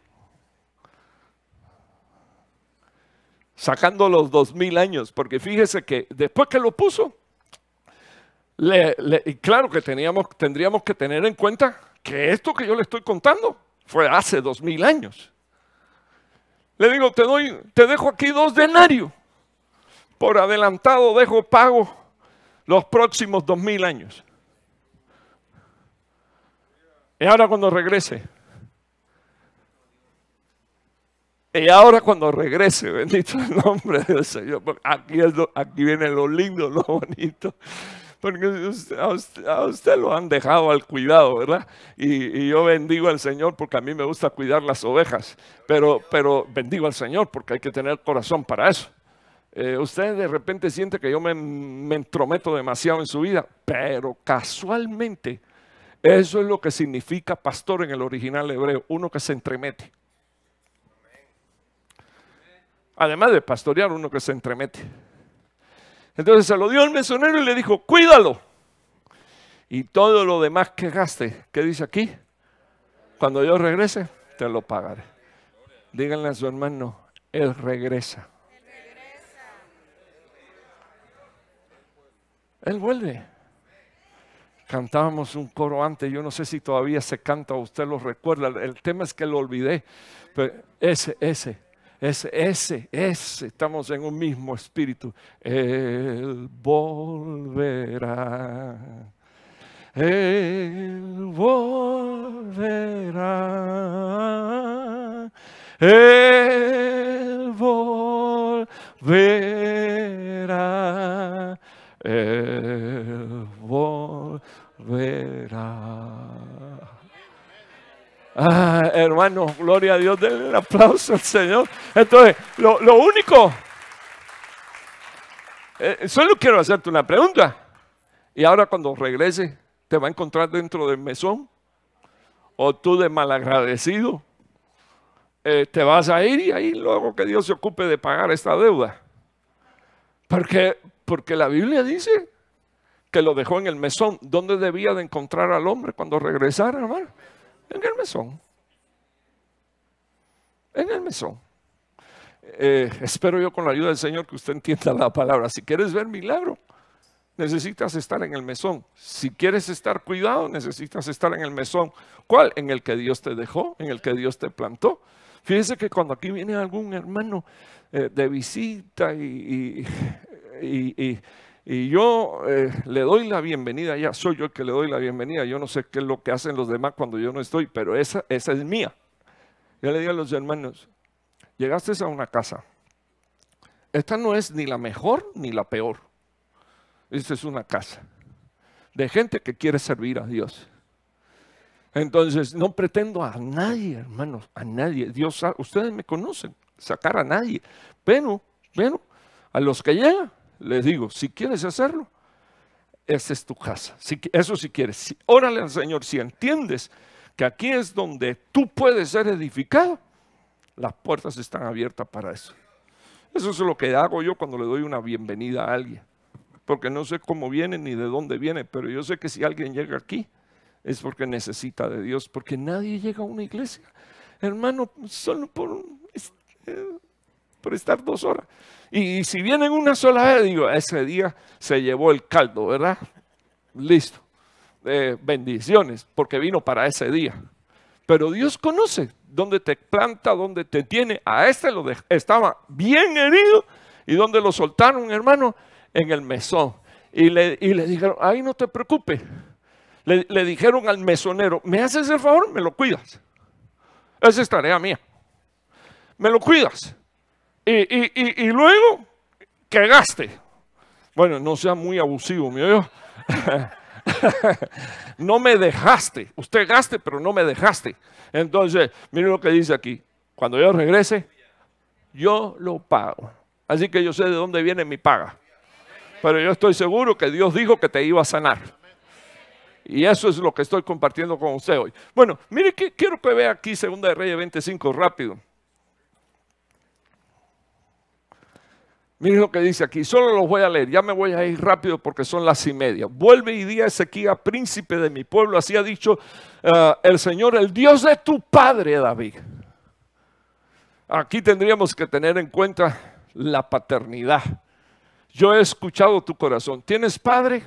sacando los dos mil años, porque fíjese que después que lo puso, y claro que teníamos, tendríamos que tener en cuenta que esto que yo le estoy contando fue hace dos mil años. Le digo, te doy, te dejo aquí dos denarios por adelantado dejo pago los próximos dos mil años. y ahora cuando regrese. Y ahora cuando regrese, bendito el nombre del Señor, aquí, aquí viene lo lindo, lo bonito, porque a, usted, lo han dejado al cuidado, ¿verdad? Y, y, yo bendigo al Señor porque a mí me gusta cuidar las ovejas, pero, pero bendigo al Señor porque hay que tener corazón para eso. Eh, usted de repente siente que yo me, entrometo demasiado en su vida, pero casualmente eso es lo que significa pastor en el original hebreo, uno que se entremete. Además de pastorear, uno que se entremete. Entonces se lo dio al mesonero y le dijo, cuídalo. Y todo lo demás que gaste, ¿qué dice aquí? Cuando yo regrese, te lo pagaré. Díganle a su hermano, él regresa. Él vuelve. Cantábamos un coro antes, yo no sé si todavía se canta, o usted lo recuerda, el tema es que lo olvidé, pero ese, ese, ese, ese, ese, estamos en un mismo espíritu. Él volverá, Él volverá, Él Gloria a Dios. Denle el aplauso al Señor. Entonces, lo, único. Eh, solo quiero hacerte una pregunta. Y ahora cuando regrese, ¿te va a encontrar dentro del mesón? ¿O tú de malagradecido? Eh, te vas a ir y ahí luego que Dios se ocupe de pagar esta deuda. Porque, porque la Biblia dice que lo dejó en el mesón. donde debía de encontrar al hombre cuando regresara, hermano? En el mesón en el mesón. Eh, espero yo con la ayuda del Señor que usted entienda la palabra. Si quieres ver milagro, necesitas estar en el mesón. Si quieres estar cuidado, necesitas estar en el mesón. ¿Cuál? En el que Dios te dejó, en el que Dios te plantó. Fíjese que cuando aquí viene algún hermano eh, de visita y, y, yo eh, le doy la bienvenida, ya soy yo el que le doy la bienvenida, yo no sé qué es lo que hacen los demás cuando yo no estoy, pero esa, esa es mía. Yo le digo a los hermanos, llegaste a una casa. Esta no es ni la mejor ni la peor. Esta es una casa de gente que quiere servir a Dios. Entonces, no pretendo a nadie, hermanos, a nadie. Dios, ustedes me conocen, sacar a nadie. Pero, pero, a los que llegan, les digo, si quieres hacerlo, esa es tu casa. eso si quieres. órale al Señor, si entiendes que aquí es donde tú puedes ser edificado, las puertas están abiertas para eso. Eso es lo que hago yo cuando le doy una bienvenida a alguien. Porque no sé cómo viene ni de dónde viene, pero yo sé que si alguien llega aquí es porque necesita de Dios, porque nadie llega a una iglesia, hermano, solo por, eh, por estar dos horas. Y, si vienen una sola vez, digo, ese día se llevó el caldo, ¿verdad? Listo. Eh, bendiciones, porque vino para ese día. Pero Dios conoce dónde te planta, dónde te tiene. A este lo estaba bien herido y donde lo soltaron, hermano, en el mesón. Y le, y le dijeron, ahí no te preocupes. Le, dijeron al mesonero, ¿me haces el favor? Me lo cuidas. Esa es tarea mía. Me lo cuidas. Y, y, luego que gaste. Bueno, no sea muy abusivo, mi no me dejaste. Usted gaste, pero no me dejaste. Entonces, mire lo que dice aquí. Cuando yo regrese, yo lo pago. Así que yo sé de dónde viene mi paga. Pero yo estoy seguro que Dios dijo que te iba a sanar. Y eso es lo que estoy compartiendo con usted hoy. Bueno, mire que quiero que vea aquí Segunda de Reyes 25 rápido. Miren lo que dice aquí, solo lo voy a leer, ya me voy a ir rápido porque son las y media. Vuelve y di a Ezequiel, príncipe de mi pueblo, así ha dicho eh, el Señor, el Dios de tu padre David. Aquí tendríamos que tener en cuenta la paternidad. Yo he escuchado tu corazón. ¿Tienes padre?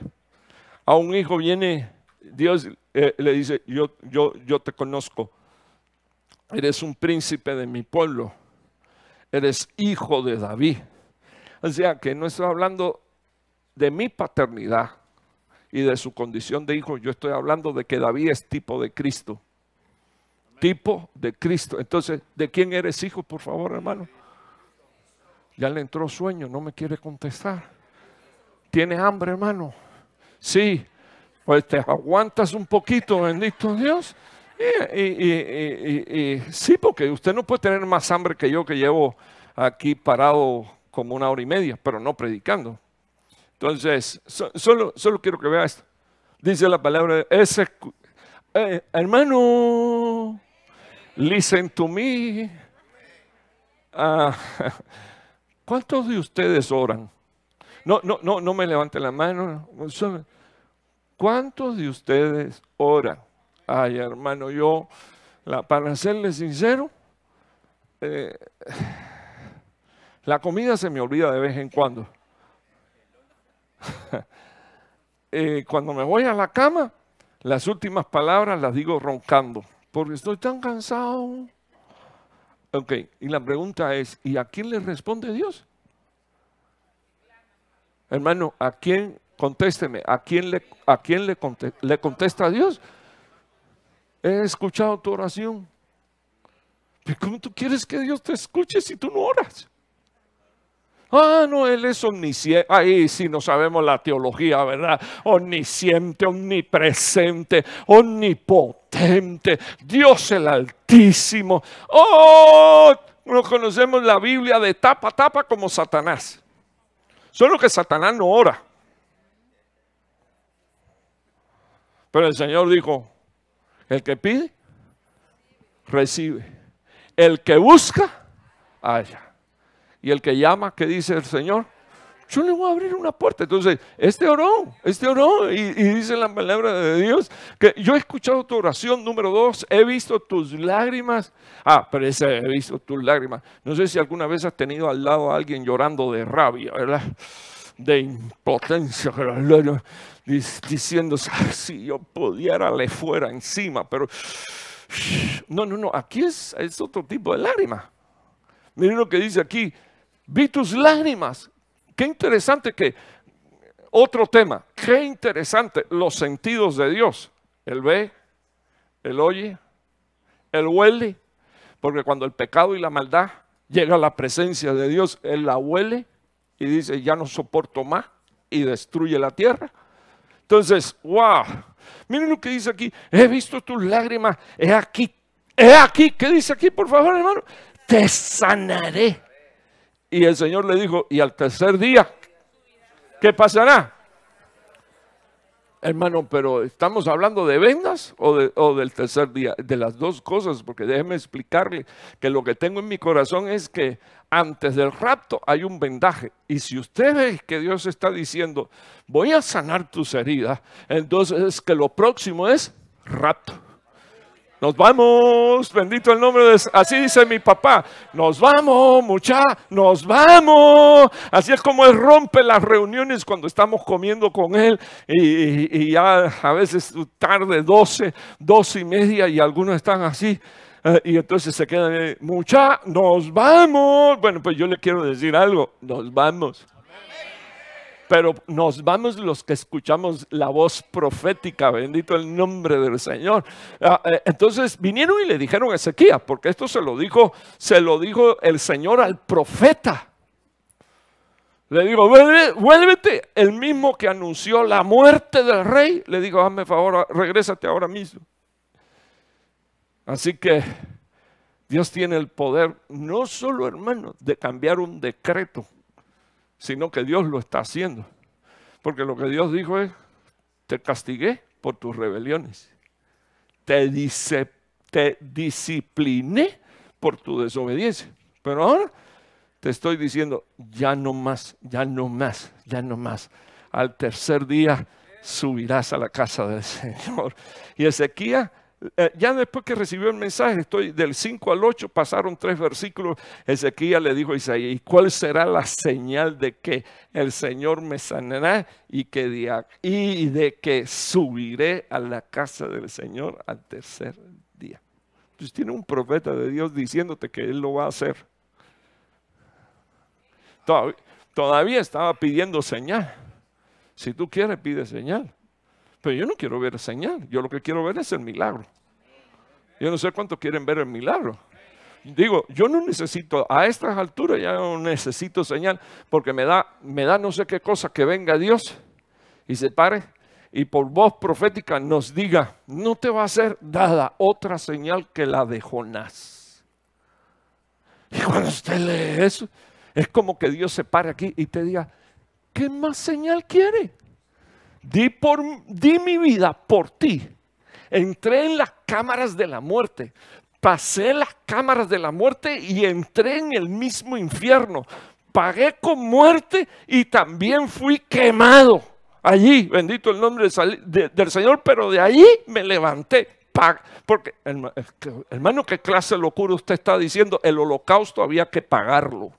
A un hijo viene Dios eh, le dice, yo, yo, yo te conozco, eres un príncipe de mi pueblo, eres hijo de David. O sea que no estoy hablando de mi paternidad y de su condición de hijo. Yo estoy hablando de que David es tipo de Cristo. Tipo de Cristo. Entonces, ¿de quién eres hijo, por favor, hermano? Ya le entró sueño, no me quiere contestar. ¿Tiene hambre, hermano? Sí. Pues te aguantas un poquito, bendito Dios. y sí, porque usted no puede tener más hambre que yo que llevo aquí parado como una hora y media, pero no predicando. Entonces, solo, solo quiero que veas esto. Dice la palabra, ese, eh, hermano, listen to me. Ah, ¿Cuántos de ustedes oran? No, no, no, no me levante la mano. ¿Cuántos de ustedes oran? Ay, hermano, yo, la, para serles sincero, eh, la comida se me olvida de vez en cuando. Eh, cuando me voy a la cama, las últimas palabras las digo roncando, porque estoy tan cansado. Ok, y la pregunta es, ¿y a quién le responde Dios? Hermano, ¿a quién? Contésteme, ¿a quién le, a quién le, le contesta Dios? He escuchado tu oración. ¿Cómo tú quieres que Dios te escuche si tú no oras? Ah, no, Él es omnisciente. Ahí sí no sabemos la teología, ¿verdad? Omnisciente, omnipresente, omnipotente. Dios el Altísimo. Oh, no conocemos la Biblia de tapa a tapa como Satanás. Solo que Satanás no ora. Pero el Señor dijo, el que pide, recibe. El que busca, halla. Y el que llama, ¿qué dice el Señor? Yo le voy a abrir una puerta. Entonces, este oró, este oró y, dice la palabra de Dios que yo he escuchado tu oración número dos, he visto tus lágrimas. Ah, pero ese he visto tus lágrimas. No sé si alguna vez has tenido al lado a alguien llorando de rabia, ¿verdad? de impotencia, diciendo, ah, si yo pudiera le fuera encima, pero no, no, no, aquí es, es otro tipo de lágrima. Miren lo que dice aquí, vi tus lágrimas. Qué interesante que, otro tema, qué interesante, los sentidos de Dios. Él ve, él oye, él huele, porque cuando el pecado y la maldad llega a la presencia de Dios, él la huele y dice, ya no soporto más y destruye la tierra. Entonces, wow, miren lo que dice aquí, he visto tus lágrimas, he aquí, he aquí, ¿qué dice aquí, por favor, hermano? Te sanaré. Y el Señor le dijo, y al tercer día, ¿qué pasará? Hermano, pero ¿estamos hablando de vendas o, del tercer día? De las dos cosas, porque déjeme explicarle que lo que tengo en mi corazón es que antes del rapto hay un vendaje. Y si usted ve que Dios está diciendo, voy a sanar tus heridas, entonces es que lo próximo es rapto. Nos vamos, bendito el nombre de... Así dice mi papá, nos vamos mucha, nos vamos. Así es como él rompe las reuniones cuando estamos comiendo con él y, ya a veces tarde, 12, 12 y media y algunos están así. Eh, y entonces se queda, eh, mucha, nos vamos. Bueno, pues yo le quiero decir algo, nos vamos pero nos vamos los que escuchamos la voz profética, bendito el nombre del Señor. Ah, eh, entonces vinieron y le dijeron a Ezequías, porque esto se lo dijo, se lo dijo el Señor al profeta. Le digo, vuélvete, el mismo que anunció la muerte del rey. Le digo, hazme favor, regrésate ahora mismo. Así que Dios tiene el poder, no solo hermano, de cambiar un decreto, sino que Dios lo está haciendo. Porque lo que Dios dijo es, te castigué por tus rebeliones, te, te discipliné por tu desobediencia. Pero ahora te estoy diciendo, ya no más, ya no más, ya no más. Al tercer día subirás a la casa del Señor. Y Ezequiel eh, ya después que recibió el mensaje, estoy del 5 al 8, pasaron tres versículos. Ezequiel le dijo a Isaías, ¿y cuál será la señal de que el Señor me sanará y, de, y de que subiré a la casa del Señor al tercer día? Entonces pues tiene un profeta de Dios diciéndote que Él lo va a hacer. todavía estaba pidiendo señal. Si tú quieres, pide señal yo no quiero ver señal, yo lo que quiero ver es el milagro. Yo no sé cuánto quieren ver el milagro. Digo, yo no necesito, a estas alturas ya no necesito señal, porque me da, me da no sé qué cosa que venga Dios y se pare y por voz profética nos diga, no te va a ser dada otra señal que la de Jonás. Y cuando usted lee eso, es como que Dios se pare aquí y te diga, ¿qué más señal quiere? Di, por, di mi vida por ti. Entré en las cámaras de la muerte. Pasé las cámaras de la muerte y entré en el mismo infierno. Pagué con muerte y también fui quemado. Allí, bendito el nombre del Señor, pero de allí me levanté. Porque, hermano, ¿qué clase de locura usted está diciendo? El holocausto había que pagarlo.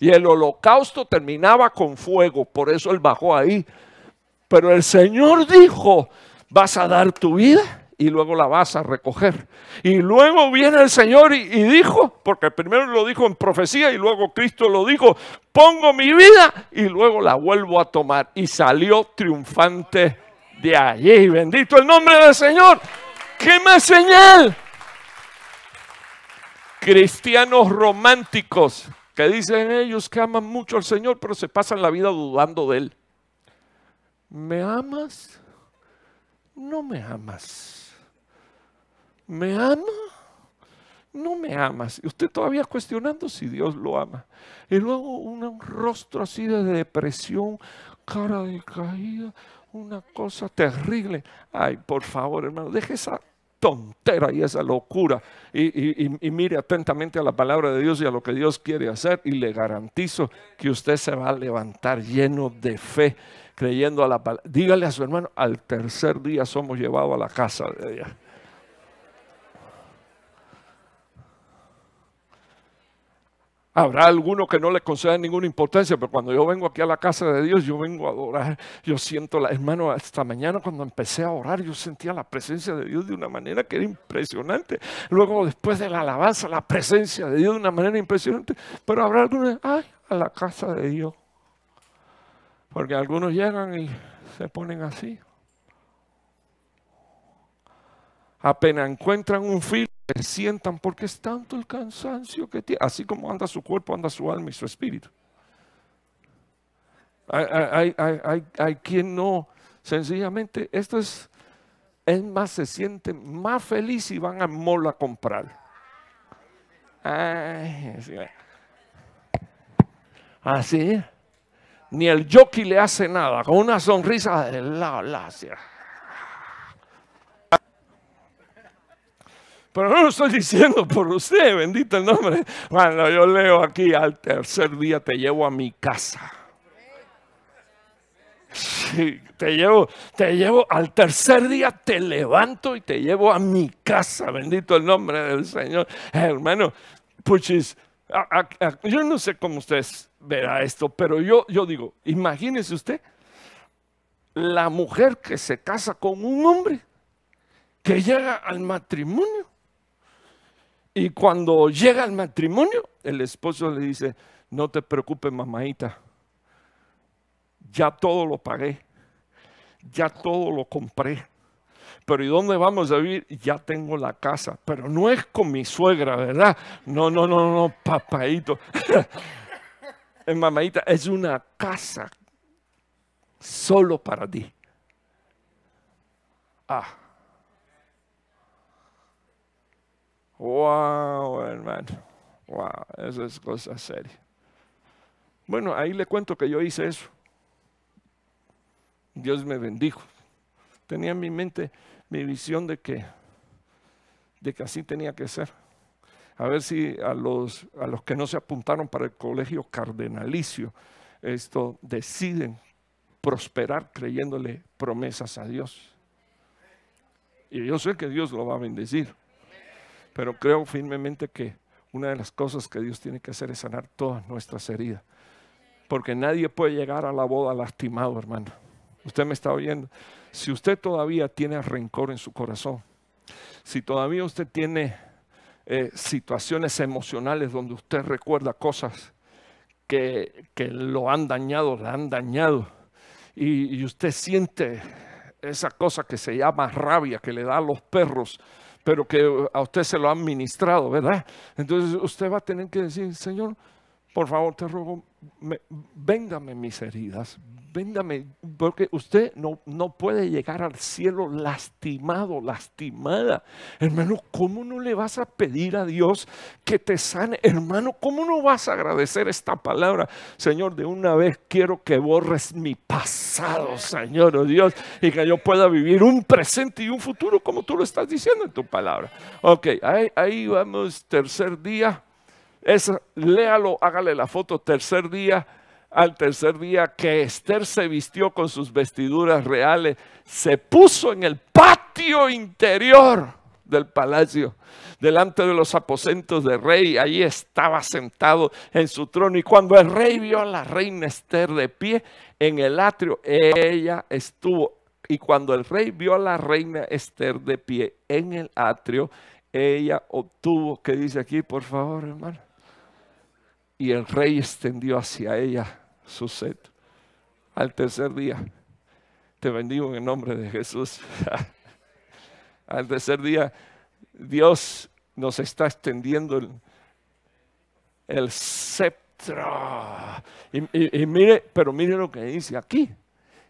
Y el holocausto terminaba con fuego, por eso él bajó ahí. Pero el Señor dijo, vas a dar tu vida y luego la vas a recoger. Y luego viene el Señor y, dijo, porque primero lo dijo en profecía y luego Cristo lo dijo, pongo mi vida y luego la vuelvo a tomar. Y salió triunfante de allí. Bendito el nombre del Señor. ¡Qué más señal! Cristianos románticos que dicen ellos que aman mucho al Señor, pero se pasan la vida dudando de Él. ¿Me amas? No me amas. ¿Me ama? No me amas. Y usted todavía cuestionando si Dios lo ama. Y luego un rostro así de depresión, cara de caída, una cosa terrible. Ay, por favor, hermano, deje esa tontera y esa locura. Y, y, mire atentamente a la palabra de Dios y a lo que Dios quiere hacer y le garantizo que usted se va a levantar lleno de fe, creyendo a la palabra. Dígale a su hermano, al tercer día somos llevados a la casa de Dios. Habrá algunos que no le conceda ninguna importancia, pero cuando yo vengo aquí a la casa de Dios, yo vengo a adorar. Yo siento, la, hermano, esta mañana cuando empecé a orar, yo sentía la presencia de Dios de una manera que era impresionante. Luego, después de la alabanza, la presencia de Dios de una manera impresionante. Pero habrá algunos, ay, a la casa de Dios. Porque algunos llegan y se ponen así. Apenas encuentran un filo, se sientan porque es tanto el cansancio que tiene. Así como anda su cuerpo, anda su alma y su espíritu. Hay, quien no, sencillamente, esto es, es más, se siente más feliz y van a mola comprar. así, ¿Ah, ni el jockey le hace nada, con una sonrisa de la, la, Pero no lo estoy diciendo por usted, bendito el nombre. Bueno, yo leo aquí, al tercer día te llevo a mi casa. te llevo, te llevo, al tercer día te levanto y te llevo a mi casa, bendito el nombre del Señor. Hermano, pues yo no sé cómo ustedes verá esto, pero yo, yo digo, imagínese usted la mujer que se casa con un hombre que llega al matrimonio y cuando llega el matrimonio, el esposo le dice, no te preocupes, mamadita, ya todo lo pagué, ya todo lo compré. Pero ¿y dónde vamos a vivir? Ya tengo la casa, pero no es con mi suegra, ¿verdad? No, no, no, no, es mamadita, es una casa solo para ti. Ah. Wow, hermano. Wow, eso es cosa seria. Bueno, ahí le cuento que yo hice eso. Dios me bendijo. Tenía en mi mente mi visión de que, de que así tenía que ser. A ver si a los, a los que no se apuntaron para el colegio cardenalicio, esto deciden prosperar creyéndole promesas a Dios. Y yo sé que Dios lo va a bendecir. Pero creo firmemente que una de las cosas que Dios tiene que hacer es sanar todas nuestras heridas. Porque nadie puede llegar a la boda lastimado, hermano. Usted me está oyendo. Si usted todavía tiene rencor en su corazón, si todavía usted tiene eh, situaciones emocionales donde usted recuerda cosas que, que lo han dañado, la han dañado, y usted siente esa cosa que se llama rabia que le da a los perros, pero que a usted se lo ha administrado, ¿verdad? Entonces usted va a tener que decir, Señor, por favor te ruego, me, mis heridas, véndame, porque usted no, no puede llegar al cielo lastimado, lastimada. Hermano, ¿cómo no le vas a pedir a Dios que te sane? Hermano, ¿cómo no vas a agradecer esta palabra? Señor, de una vez quiero que borres mi pasado, Señor oh Dios, y que yo pueda vivir un presente y un futuro como tú lo estás diciendo en tu palabra. Ok, ahí, ahí vamos, tercer día. Es, léalo, hágale la foto, tercer día al tercer día que Esther se vistió con sus vestiduras reales, se puso en el patio interior del palacio, delante de los aposentos del rey, allí estaba sentado en su trono y cuando el rey vio a la reina Esther de pie en el atrio, ella estuvo y cuando el rey vio a la reina Esther de pie en el atrio, ella obtuvo, que dice aquí, por favor, hermano? Y el rey extendió hacia ella su sed. Al tercer día, te bendigo en el nombre de Jesús. Al tercer día, Dios nos está extendiendo el, el sceptro. Y, mire, pero mire lo que dice aquí.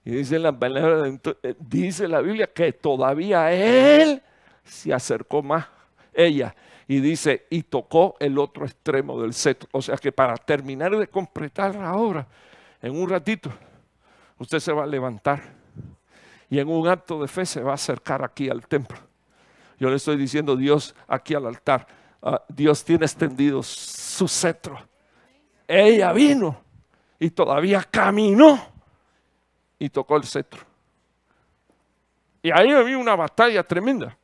Y dice la palabra, eh, dice la Biblia que todavía Él se acercó más. Ella y dice, y tocó el otro extremo del cetro. O sea que para terminar de completar la obra, en un ratito, usted se va a levantar y en un acto de fe se va a acercar aquí al templo. Yo le estoy diciendo, Dios, aquí al altar, ah, Dios tiene extendido su cetro. Ella vino y todavía caminó y tocó el cetro. Y ahí había una batalla tremenda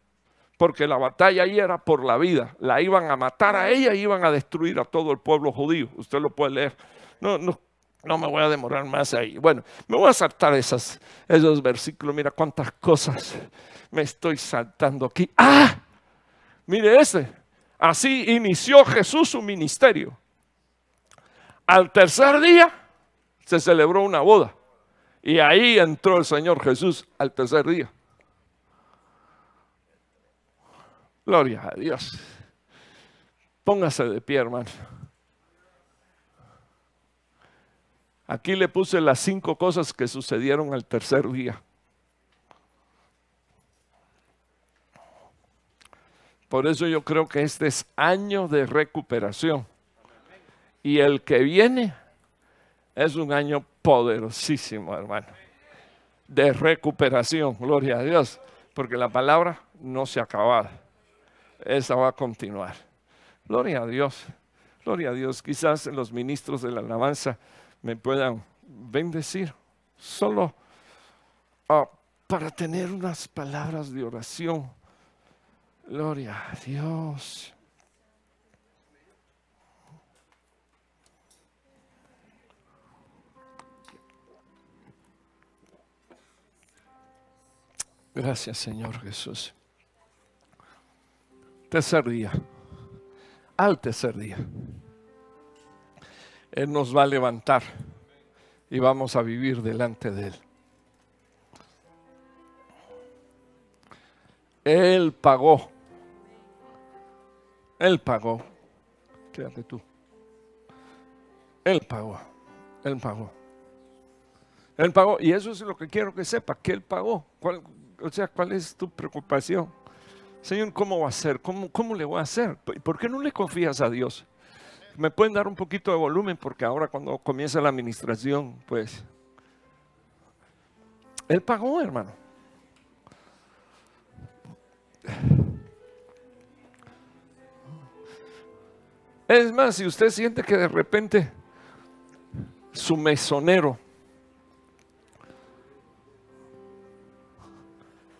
porque la batalla ahí era por la vida. La iban a matar a ella y iban a destruir a todo el pueblo judío. Usted lo puede leer. No, no, no me voy a demorar más ahí. Bueno, me voy a saltar esas, esos versículos. Mira cuántas cosas me estoy saltando aquí. ¡Ah! Mire ese. Así inició Jesús su ministerio. Al tercer día se celebró una boda. Y ahí entró el Señor Jesús al tercer día. Gloria a Dios. Póngase de pie, hermano. Aquí le puse las cinco cosas que sucedieron al tercer día. Por eso yo creo que este es año de recuperación. Y el que viene es un año poderosísimo, hermano. De recuperación, gloria a Dios. Porque la palabra no se ha acabado esa va a continuar. Gloria a Dios, gloria a Dios. Quizás los ministros de la alabanza me puedan bendecir, solo ah, para tener unas palabras de oración. Gloria a Dios. Gracias Señor Jesús tercer día, al tercer día, Él nos va a levantar y vamos a vivir delante de Él. Él pagó. Él pagó. Quédate tú. Él pagó. Él pagó. Él pagó. Y eso es lo que quiero que sepa, que Él pagó. o sea, ¿cuál es tu preocupación? Señor, ¿cómo va a ser? ¿Cómo, ¿Cómo le voy a hacer? ¿Por qué no le confías a Dios? ¿Me pueden dar un poquito de volumen? Porque ahora cuando comienza la administración, pues... Él pagó, hermano. Es más, si usted siente que de repente su mesonero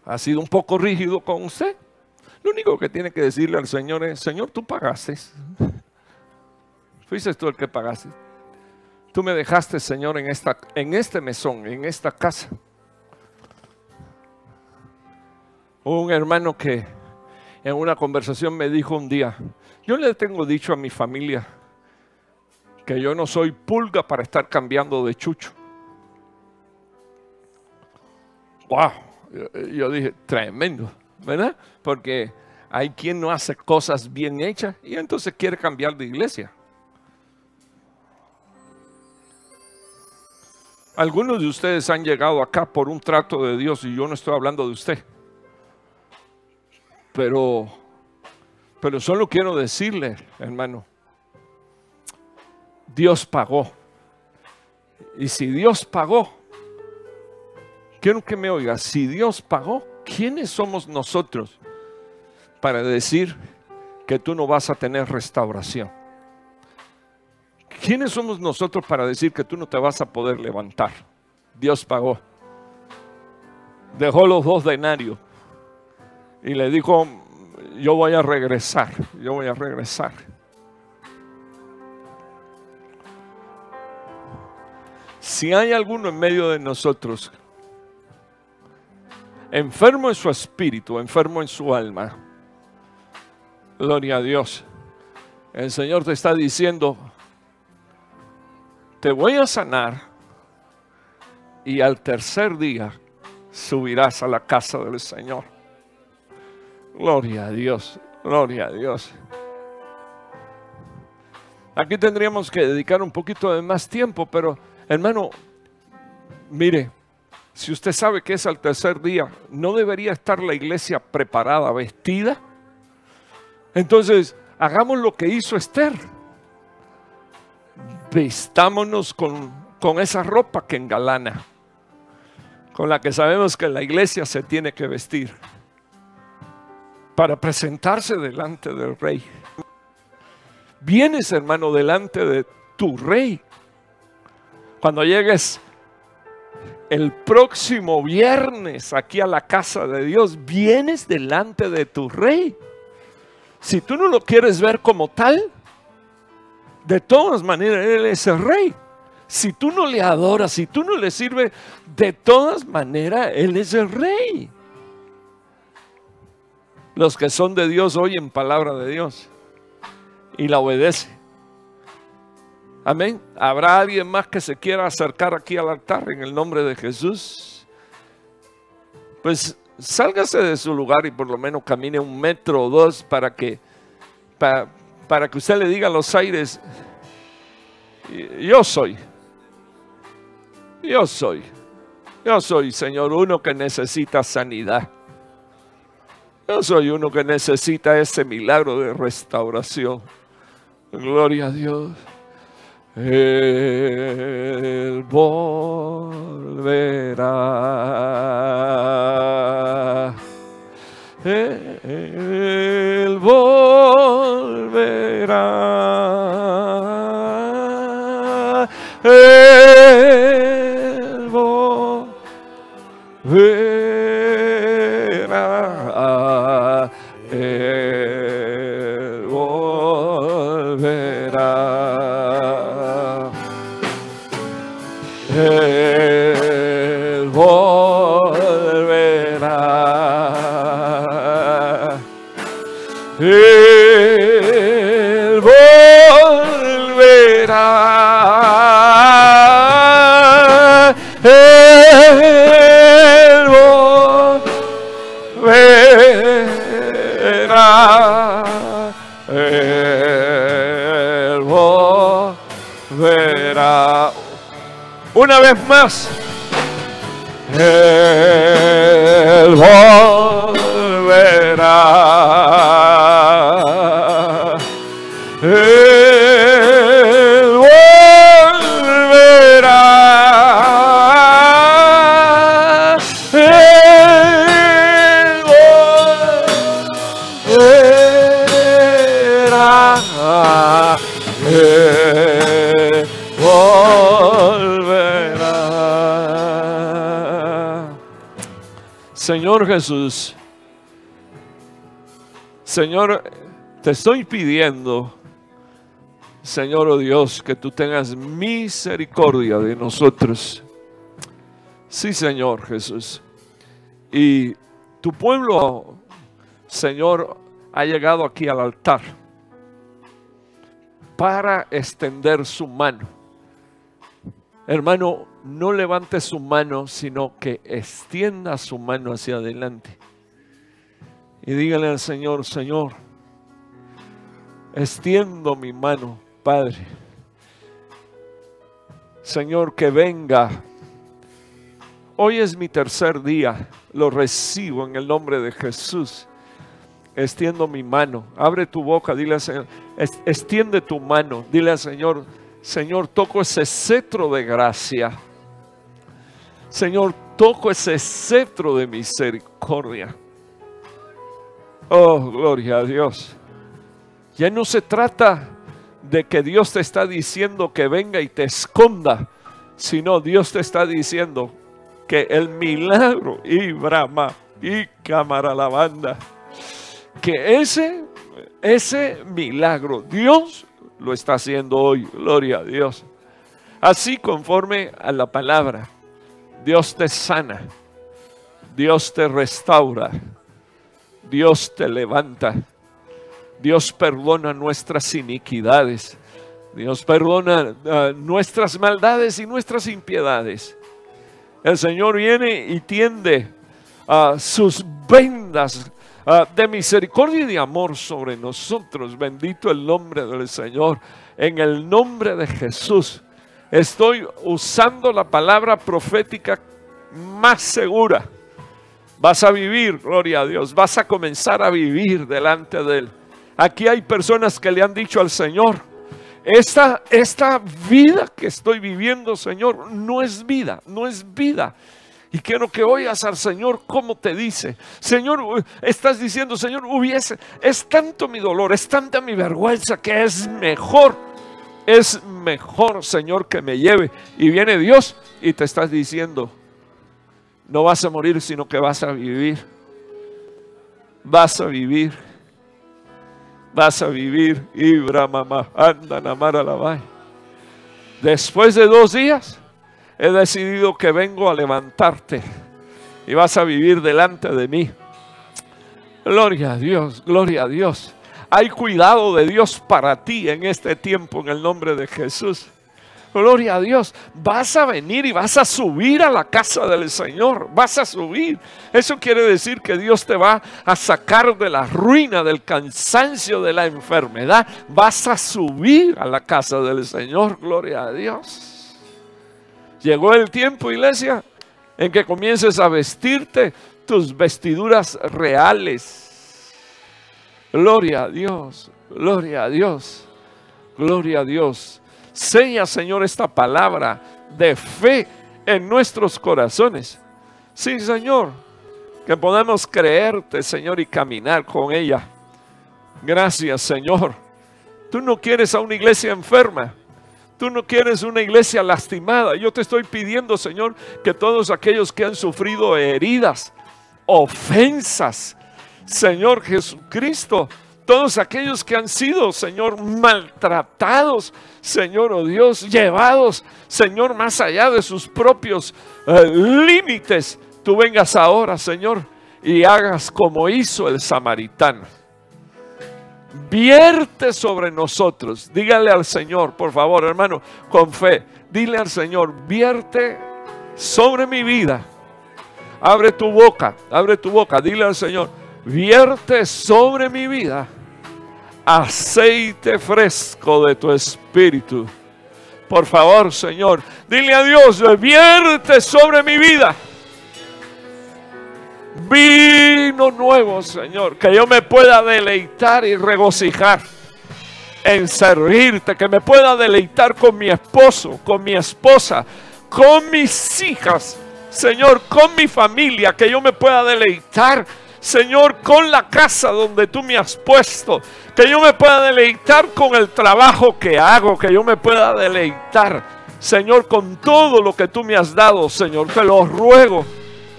ha sido un poco rígido con usted, lo único que tiene que decirle al Señor es, Señor, tú pagaste. Fuiste tú el que pagaste. Tú me dejaste, Señor, en, esta, en este mesón, en esta casa. Un hermano que en una conversación me dijo un día, yo le tengo dicho a mi familia que yo no soy pulga para estar cambiando de chucho. ¡Wow! Yo dije, tremendo. ¿verdad? Porque hay quien no hace cosas bien hechas y entonces quiere cambiar de iglesia. Algunos de ustedes han llegado acá por un trato de Dios y yo no estoy hablando de usted. Pero, pero solo quiero decirle, hermano, Dios pagó. Y si Dios pagó, quiero que me oiga, si Dios pagó, ¿Quiénes somos nosotros para decir que tú no vas a tener restauración? ¿Quiénes somos nosotros para decir que tú no te vas a poder levantar? Dios pagó. Dejó los dos denarios y le dijo, yo voy a regresar, yo voy a regresar. Si hay alguno en medio de nosotros enfermo en su espíritu, enfermo en su alma. Gloria a Dios. El Señor te está diciendo, te voy a sanar y al tercer día subirás a la casa del Señor. Gloria a Dios, gloria a Dios. Aquí tendríamos que dedicar un poquito de más tiempo, pero hermano, mire, si usted sabe que es al tercer día, ¿no debería estar la iglesia preparada, vestida? Entonces, hagamos lo que hizo Esther. Vestámonos con, con esa ropa que engalana, con la que sabemos que la iglesia se tiene que vestir para presentarse delante del rey. Vienes, hermano, delante de tu rey. Cuando llegues el próximo viernes aquí a la casa de Dios, vienes delante de tu rey. Si tú no lo quieres ver como tal, de todas maneras Él es el rey. Si tú no le adoras, si tú no le sirves, de todas maneras Él es el rey. Los que son de Dios oyen palabra de Dios y la obedecen. Amén. ¿Habrá alguien más que se quiera acercar aquí al altar en el nombre de Jesús? Pues sálgase de su lugar y por lo menos camine un metro o dos para que, para, que usted le diga a los aires, yo soy, yo soy, yo soy, Señor, uno que necesita sanidad. Yo soy uno que necesita ese milagro de restauración. Gloria a Dios. Él volverá. Él volverá. Él una vez más. Él volverá. Señor Jesús, Señor, te estoy pidiendo, Señor oh Dios, que tú tengas misericordia de nosotros. Sí, Señor Jesús. Y tu pueblo, Señor, ha llegado aquí al altar para extender su mano Hermano, no levante su mano, sino que extienda su mano hacia adelante. Y dígale al Señor, Señor, extiendo mi mano, Padre. Señor, que venga. Hoy es mi tercer día, lo recibo en el nombre de Jesús. Extiendo mi mano, abre tu boca, dile al Señor, extiende tu mano, dile al Señor, Señor, toco ese cetro de gracia. Señor, toco ese cetro de misericordia. Oh, gloria a Dios. Ya no se trata de que Dios te está diciendo que venga y te esconda, sino Dios te está diciendo que el milagro y Brahma y cámara la banda, que ese ese milagro Dios lo está haciendo hoy. Gloria a Dios. Así conforme a la palabra, Dios te sana, Dios te restaura, Dios te levanta, Dios perdona nuestras iniquidades, Dios perdona ah, nuestras maldades y nuestras impiedades. El Señor viene y tiende a ah, sus vendas Ah, de misericordia y de amor sobre nosotros. Bendito el nombre del Señor. En el nombre de Jesús. Estoy usando la palabra profética más segura. Vas a vivir, gloria a Dios. Vas a comenzar a vivir delante de Él. Aquí hay personas que le han dicho al Señor, esta, esta vida que estoy viviendo, Señor, no es vida, no es vida. Y quiero que oigas al Señor cómo te dice. Señor, estás diciendo, Señor, hubiese, es tanto mi dolor, es tanta mi vergüenza que es mejor, es mejor, Señor, que me lleve. Y viene Dios y te estás diciendo, no vas a morir, sino que vas a vivir. Vas a vivir. Vas a vivir. Ibra, mamá, anda, a la Después de dos días, he decidido que vengo a levantarte y vas a vivir delante de mí. Gloria a Dios, gloria a Dios. Hay cuidado de Dios para ti en este tiempo en el nombre de Jesús. Gloria a Dios. Vas a venir y vas a subir a la casa del Señor. Vas a subir. Eso quiere decir que Dios te va a sacar de la ruina, del cansancio, de la enfermedad. Vas a subir a la casa del Señor. Gloria a Dios. Llegó el tiempo, iglesia, en que comiences a vestirte tus vestiduras reales. Gloria a Dios, gloria a Dios, gloria a Dios. Seña, Señor, esta palabra de fe en nuestros corazones. Sí, Señor, que podamos creerte, Señor, y caminar con ella. Gracias, Señor. Tú no quieres a una iglesia enferma. Tú no quieres una iglesia lastimada. Yo te estoy pidiendo, Señor, que todos aquellos que han sufrido heridas, ofensas, Señor Jesucristo, todos aquellos que han sido, Señor, maltratados, Señor, o oh Dios, llevados, Señor, más allá de sus propios eh, límites, tú vengas ahora, Señor, y hagas como hizo el samaritano vierte sobre nosotros. Dígale al Señor, por favor, hermano, con fe. Dile al Señor, vierte sobre mi vida. Abre tu boca, abre tu boca. Dile al Señor, vierte sobre mi vida aceite fresco de tu espíritu. Por favor, Señor, dile a Dios, vierte sobre mi vida vino nuevo, Señor, que yo me pueda deleitar y regocijar en servirte, que me pueda deleitar con mi esposo, con mi esposa, con mis hijas, Señor, con mi familia, que yo me pueda deleitar. Señor, con la casa donde tú me has puesto, que yo me pueda deleitar con el trabajo que hago, que yo me pueda deleitar, Señor, con todo lo que tú me has dado, Señor, te lo ruego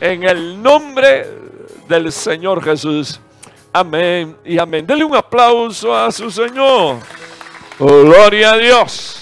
en el nombre del Señor Jesús. Amén y amén. Dele un aplauso a su Señor. Oh, gloria a Dios.